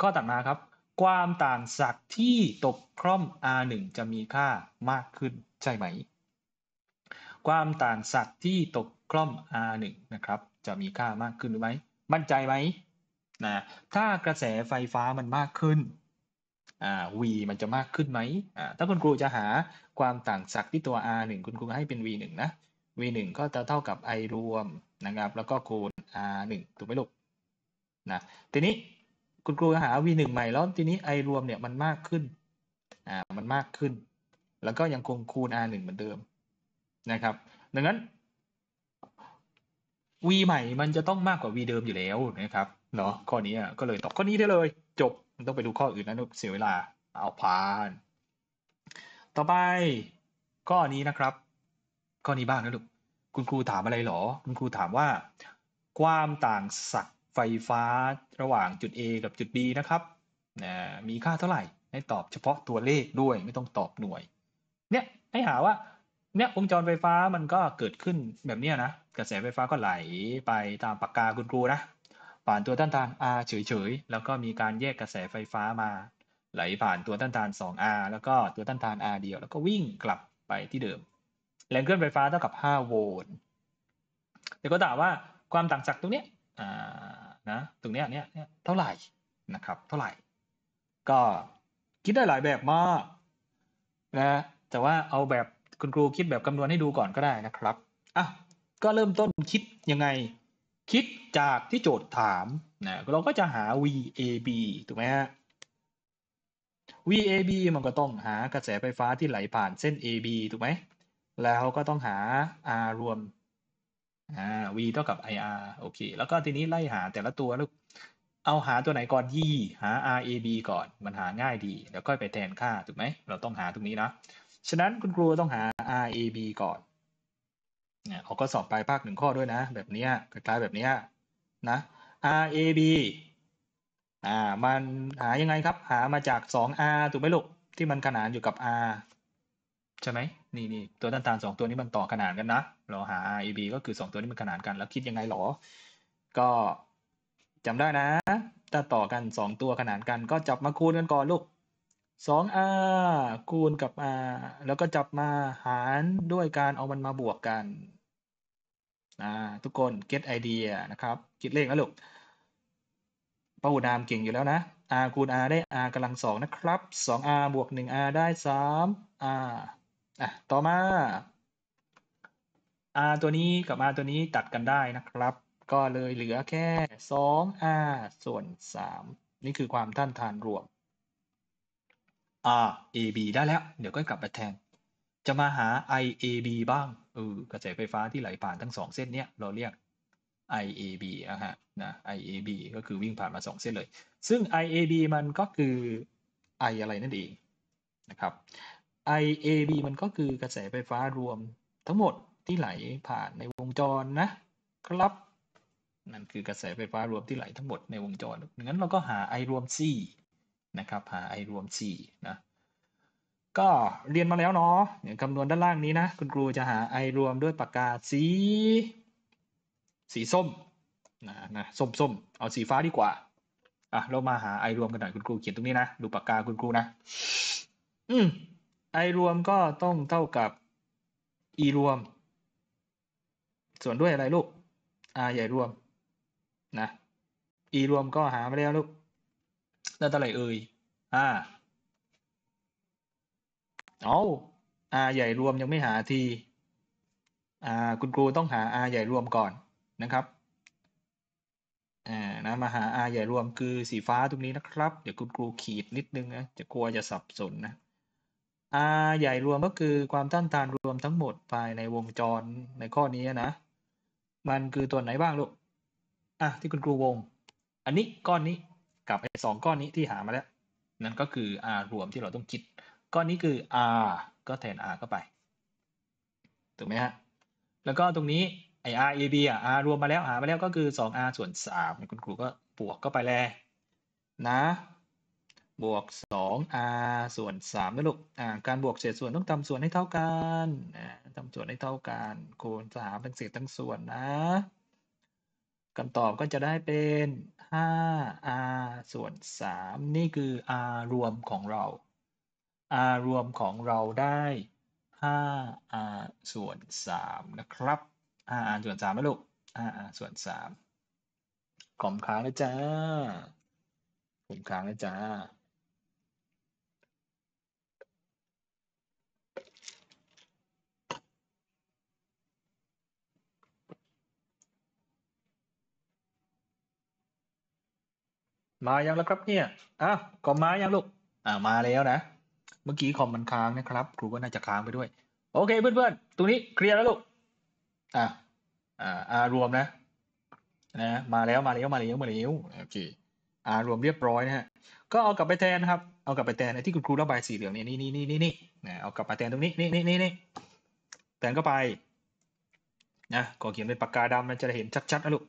A: ข้อต่อมาครับ ความต่างศักย์ที่ตกคร่อม R1 จะมีค่ามากขึ้นใช่ไหม ความต่างศักย์ที่ตกคร่อม R1 นะครับ จะมีค่ามากขึ้นหรือไม่ มั่นใจไหม นะ ถ้ากระแสไฟฟ้ามันมากขึ้น v มันจะมากขึ้นไหม ถ้าคุณครูจะหาความต่างศักย์ที่ตัว r 1คุณครูให้เป็น v 1นะ v 1ก็จะเท่ากับ i รวมนะครับ แล้วก็คูณ r 1ถูกไหมลูก นะ ทีนี้คุณครูหา v 1ใหม่แล้ว ทีนี้ i รวมเนี่ยมันมากขึ้น อ่า มันมากขึ้น แล้วก็ยังคงคูณ r 1เหมือนเดิมนะครับ ดังนั้น v ใหม่มันจะต้องมากกว่า v เดิมอยู่แล้วนะครับ เนาะข้อนี้ก็เลยตอบข้อนี้ได้เลยจบต้องไปดูข้ออื่นนะนกเสียเวลาเอาผ่าน ต่อไปข้อนี้นะครับ ข้อนี้บ้างนะลูกคุณครูถามอะไรหรอ คุณครูถามว่า ความต่างศักย์ไฟฟ้าระหว่างจุด A กับจุด B นะครับมีค่าเท่าไหร่ให้ตอบเฉพาะตัวเลขด้วย ไม่ต้องตอบหน่วยเนี่ยให้หาว่าเนี่ยวงจรไฟฟ้ามันก็เกิดขึ้นแบบนี้นะกระแสไฟฟ้าก็ไหลไปตามปากกาคุณครูนะผ่านตัวต้านทาน R เฉยๆ แล้วก็มีการแยกกระแสไฟฟ้ามา ไหลผ่านตัวต้านทาน 2R แล้วก็ตัวต้านทาน R เดียว แล้วก็วิ่งกลับไปที่เดิม แรงเคลื่อนไฟฟ้าเท่ากับ5โวลต์เด็กวก็ถามว่าความต่างจากตรงนี้นะตรงนี้เนี้ยเท่าไหร่นะครับเท่าไหร่ ก็คิดได้หลายแบบมากนะแต่ว่าเอาแบบคุณครูคิดแบบคำนวณให้ดูก่อนก็ได้นะครับอ่ะก็เริ่มต้นคิดยังไงคิดจากที่โจทย์ถามนะเราก็จะหา VAB ถูกไหมฮะ VAB มันก็ต้องหากระแสไฟฟ้าที่ไหลผ่านเส้น AB ถูกไหมแล้วก็ต้องหา R รวมอ่า V เท่ากับ IR โอเคแล้วก็ทีนี้ไล่หาแต่ละตัวลูกเอาหาตัวไหนก่อน E หา RAB ก่อน มันหาง่ายดี แล้วค่อยไปแทนค่าถูกไหมเราต้องหาตรงนี้นะ ฉะนั้นคุณครูต้องหา RAB ก่อนเนี่ยเขาก็สอบปลายภาคหนึ่งข้อด้วยนะ แบบนี้คล้ายๆแบบนี้นะ R A B อ่ามันหายังไงครับหามาจาก 2R ถูกไหมลูกที่มันขนานอยู่กับ R ใช่ไหมนี่นี่ตัวต้านทานสองตัวนี้มันต่อขนานกันนะเราหา R A B ก็คือ 2 ตัวนี้มันขนานกัน แล้วคิดยังไงหรอ ก็จำได้นะ ถ้าต่อกัน 2 ตัวขนานกันก็จับมาคูณกันก่อนลูก 2r คูณกับ r แล้วก็จับมาหารด้วยการเอามันมาบวกกัน ทุกคน get idea นะครับคิดเลขแล้วลูกพหุนามเก่งอยู่แล้วนะ r คูณ r ได้ r กำลังสองนะครับ 2r บวก 1r ได้ 3r อ่ะต่อมา r ตัวนี้กับ r ตัวนี้ตัดกันได้นะครับ ก็เลยเหลือแค่ 2r ส่วน 3 นี่คือความท้านทานรวม r a b ได้แล้วเดี๋ยวก็กลับมาแทน จะมาหา i a b บ้างเออกระแสไฟฟ้าที่ไหลผ่านทั้งสองเส้นเนี้ยเราเรียก i a b นะฮะนะ i a b ก็คือวิ่งผ่านมาสองเส้นเลย ซึ่ง i a b มันก็คือ i อะไรนั่นเองนะครับ i a b มันก็คือกระแสไฟฟ้ารวมทั้งหมดที่ไหลผ่านในวงจรนะครับนั่นคือกระแสไฟฟ้ารวมที่ไหลทั้งหมดในวงจรงั้นเราก็หา i รวม4นะครับหา i รวม4นะก็เรียนมาแล้วเนาะอย่างคำนวณด้านล่างนี้นะคุณครูจะหา i รวมด้วยปากกาสี สีส้มนะนะส้มส้มเอาสีฟ้าดีกว่าอ่ะเรามาหา i รวมกันหน่อยคุณครูเขียนตรงนี้นะดูปากกาคุณครูนะอืม i รวมก็ต้องเท่ากับ e รวมส่วนด้วยอะไรลูก r ใหญ่รวมนะ e รวมก็หามาแล้วลูกได้เต่ไหรเอ่ย อ่าเอาอาใหญ่รวม ยังไม่หาที อ่า คุณครูต้องหาอาใหญ่รวมก่อนนะครับ อ่า นะ มาหาอาใหญ่รวมคือสีฟ้าตรงนี้นะครับ เดี๋ยวคุณครูขีดนิดนึงนะ จะกลัวจะสับสนนะอาใหญ่รวมก็คือความต้านทานรวมทั้งหมดภายในวงจรในข้อนี้นะ มันคือตัวไหนบ้างลูก อ่ะ ที่คุณครูวง อันนี้ ก้อนนี้กับไอ้สองก้อนนี้ที่หามาแล้วนั่นก็คือ r รวมที่เราต้องคิด ก้อนนี้คือ r ก็แทน r เข้าไปถูกไหมฮะแล้วก็ตรงนี้ไอ้ r a b อ่ะ r รวมมาแล้วหามาแล้วก็คือ 2r ส่วน3คุณครูก็บวกเข้าไปแล้วนะบวก 2r ส่วน3นะลูกการบวกเศษส่วนต้องทำส่วนให้เท่ากันทำส่วนให้เท่ากันคูณ3ทั้งเศษทั้งส่วนนะคำตอบก็จะได้เป็น5 r ส่วน 3 นี่คือ r รวมของเรา r รวมของเราได้5 r ส่วน3นะครับ r ส่วน3ไหมลูก r ส่วน3ขมกล่อมค้างนะจ๊ะกล่อมค้างนะจ๊ะมายังแล้วครับเนี่ยอ่ะคอมมายังลูก อ่ามาแล้วนะ เมื่อกี้คอมมันค้างนะครับ ครูก็น่าจะค้างไปด้วย โอเคเพื่อนๆ ตรงนี้เคลียร์แล้วลูก อ่าอ่าอารวมนะ นะ มาแล้วมาแล้วมาแล้วมาแล้วโอเคอ่ารวมเรียบร้อยนะฮะ ก็เอากลับไปแทนครับ เอากลับไปแทนในที่คุณครูระบายสีเหลืองนี่นี่นี่นี่นี่นี่นะเอากลับมาแทนตรงนี้นี่นี่นี่นี่แทนก็ไป นะก็เขียนเป็นปากกาดำมันจะเห็นชัดๆนะลูก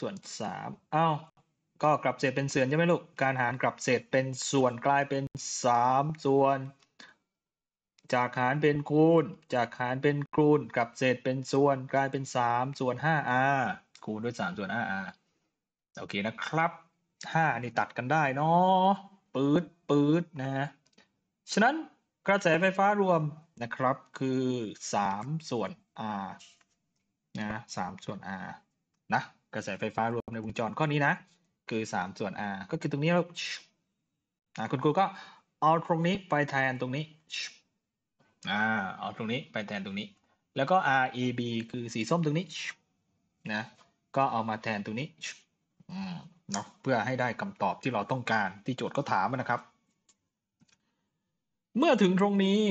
A: ส่วนสามอ้าวก็กลับเศษเป็นเศษใช่ไหมลูก การหารกลับเศษเป็นส่วนกลายเป็นสามส่วน จากหารเป็นคูณ จากหารเป็นคูณกลับเศษเป็นส่วนกลายเป็นสามส่วนห้า r คูณด้วยสามส่วนห้า r โอเคนะครับห้านี่ตัดกันได้เนาะปืดปืดนะะฉะนั้นกระแสไฟฟ้ารวมนะครับคือสามส่วน r นะสามส่วน r นะกระแสไฟฟ้ารวมในวงจรข้อนี้นะคือสามส่วน r ก็คือตรงนี้เลอ่าคุณครูก็เอาตรงนี้ไปแทนตรงนี้อ่าเอาตรงนี้ไปแทนตรงนี้ แล้วก็ r e b คือสีส้มตรงนี้นะก็เอามาแทนตรงนี้เนาะเพื่อให้ได้คำตอบที่เราต้องการที่โจทย์ก็ถามนะครับ เมื่อถึงตรงนี้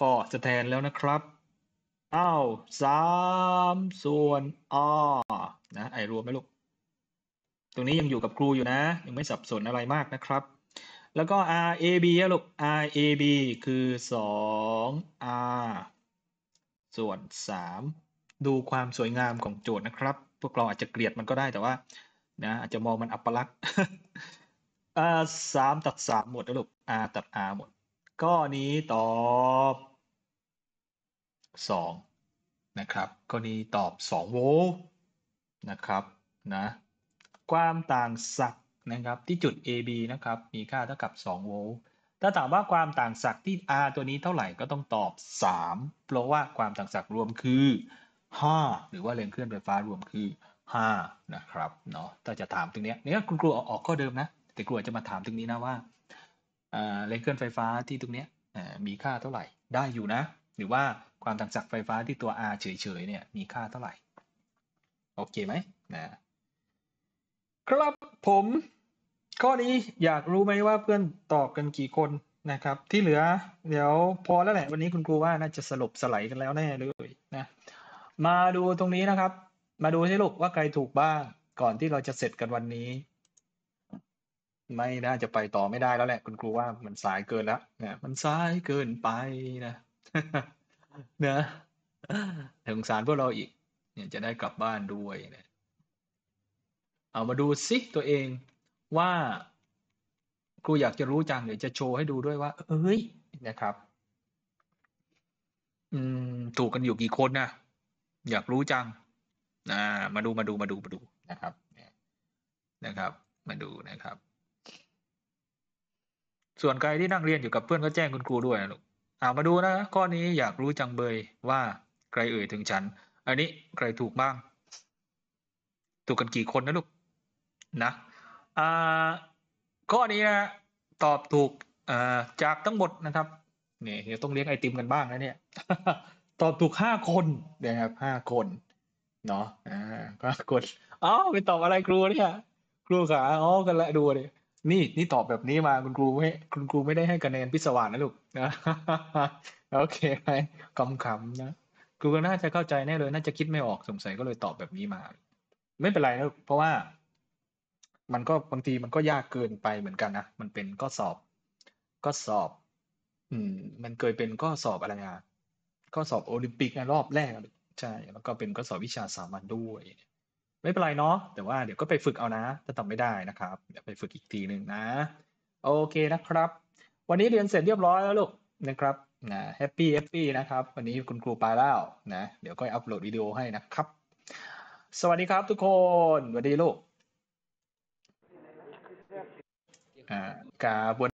A: ก็จะแทนแล้วนะครับอ้าวสามส่วน r นะไอรวมไหมลูกตรงนี้ยังอยู่กับครูอยู่นะยังไม่สับสนอะไรมากนะครับ แล้วก็ R A B ลูก R A B คือ 2 R ส่วน 3 ดูความสวยงามของโจทย์นะครับ พวกเราอาจจะเกลียดมันก็ได้แต่ว่านะอาจจะมองมันอัปลักษณ์3 ตัด3มหมดนะลูก R ตัด R หมดก้อนี้ตอบ 2 นะครับก้อนี้ตอบ 2 โวลต์นะครับนะความต่างศักย์นะครับที่จุด AB นะครับมีค่าเท่ากับ 2 โวลต์ ถ้าถามว่าความต่างศักย์ที่ R ตัวนี้เท่าไหร่ก็ต้องตอบ 3 เพราะว่าความต่างศักย์รวมคือ 5 หรือว่าแรงเคลื่อนไฟฟ้ารวมคือ 5 นะครับเนาะ ถ้าจะถามตรงนี้เนี่ยคุณครูออกข้อเดิมนะ แต่ครูจะมาถามตรงนี้นะว่าแรงเคลื่อนไฟฟ้าที่ตรงนี้มีค่าเท่าไหร่ได้อยู่นะ หรือว่าความต่างศักย์ไฟฟ้าที่ตัว R เฉยๆ เนี่ยมีค่าเท่าไหร่โอเคไหมนะครับผมข้อนี้อยากรู้ไหมว่าเพื่อนตอบกันกี่คนนะครับ ที่เหลือ เดี๋ยว พอแล้วแหละ วันนี้คุณครูว่าน่าจะสลบสไลด์กันแล้วแน่เลยนะมาดูตรงนี้นะครับ มาดูให้ลูกว่าใครถูกบ้างก่อนที่เราจะเสร็จกันวันนี้ ไม่น่าจะไปต่อไม่ได้แล้วแหละ คุณครูว่ามันสายเกินแล้วนะมันสายเกินไปนะนะสงสารพวกเราอีก เนี่ยจะได้กลับบ้านด้วยนะเอามาดูซิ ตัวเองว่า ครูอยากจะรู้จังเดี๋ยวจะโชว์ให้ดูด้วยว่า เอ้ยนะครับอืมถูกกันอยู่กี่คนนะ อยากรู้จังนะมาดูมาดูมาดูมาดูนะครับนะครับ มาดูนะครับ ส่วนใครที่นั่งเรียนอยู่กับเพื่อนก็แจ้งคุณครูด้วยนะลูกเอามาดูนะข้อนี้อยากรู้จังเบยว่าใครเอ่ยถึงฉัน อันนี้ใครถูกบ้าง ถูกกันกี่คนนะลูกนะ อ่าข้อนี้นะตอบถูก อ่า จากทั้งหมดนะครับเนี่ยเดี๋ยวต้องเลี้ยงไอติมกันบ้างนะเนี่ย ตอบถูกห้าคนนะครับ ห้าคน เนาะอ่าก็กดอ้าวไปตอบอะไรครูเนี่ย ครูขาอ๋อกันละดูเลยนี่นี่ตอบแบบนี้มาคุณครูไม่ คุณครูไม่ได้ให้คะแนนพิศวาสนะลูกนะ โอเคไหมคำขำนะ ครูก็น่าจะเข้าใจแน่เลย น่าจะคิดไม่ออกสงสัยก็เลยตอบแบบนี้มา ไม่เป็นไรนะเพราะว่ามันก็บางทีมันก็ยากเกินไปเหมือนกันนะ มันเป็นก็สอบก็สอบ อืม มันเคยเป็นก็สอบอะไรนะก็สอบโอลิมปิกในรอบแรก ใช่ แล้วก็เป็นก็สอบวิชาสามัญด้วย ไม่เป็นไรเนาะ แต่ว่าเดี๋ยวก็ไปฝึกเอานะถ้าทำไม่ได้นะครับ เดี๋ยวไปฝึกอีกทีหนึ่งนะ โอเคนะครับ วันนี้เรียนเสร็จเรียบร้อยแล้วลูกนะครับ นะแฮปปี้แฮปปี้นะครับ วันนี้คุณครูไปแล้วนะ เดี๋ยวก็อัปโหลดวิดีโอให้นะครับ สวัสดีครับทุกคน สวัสดีลูกការវេ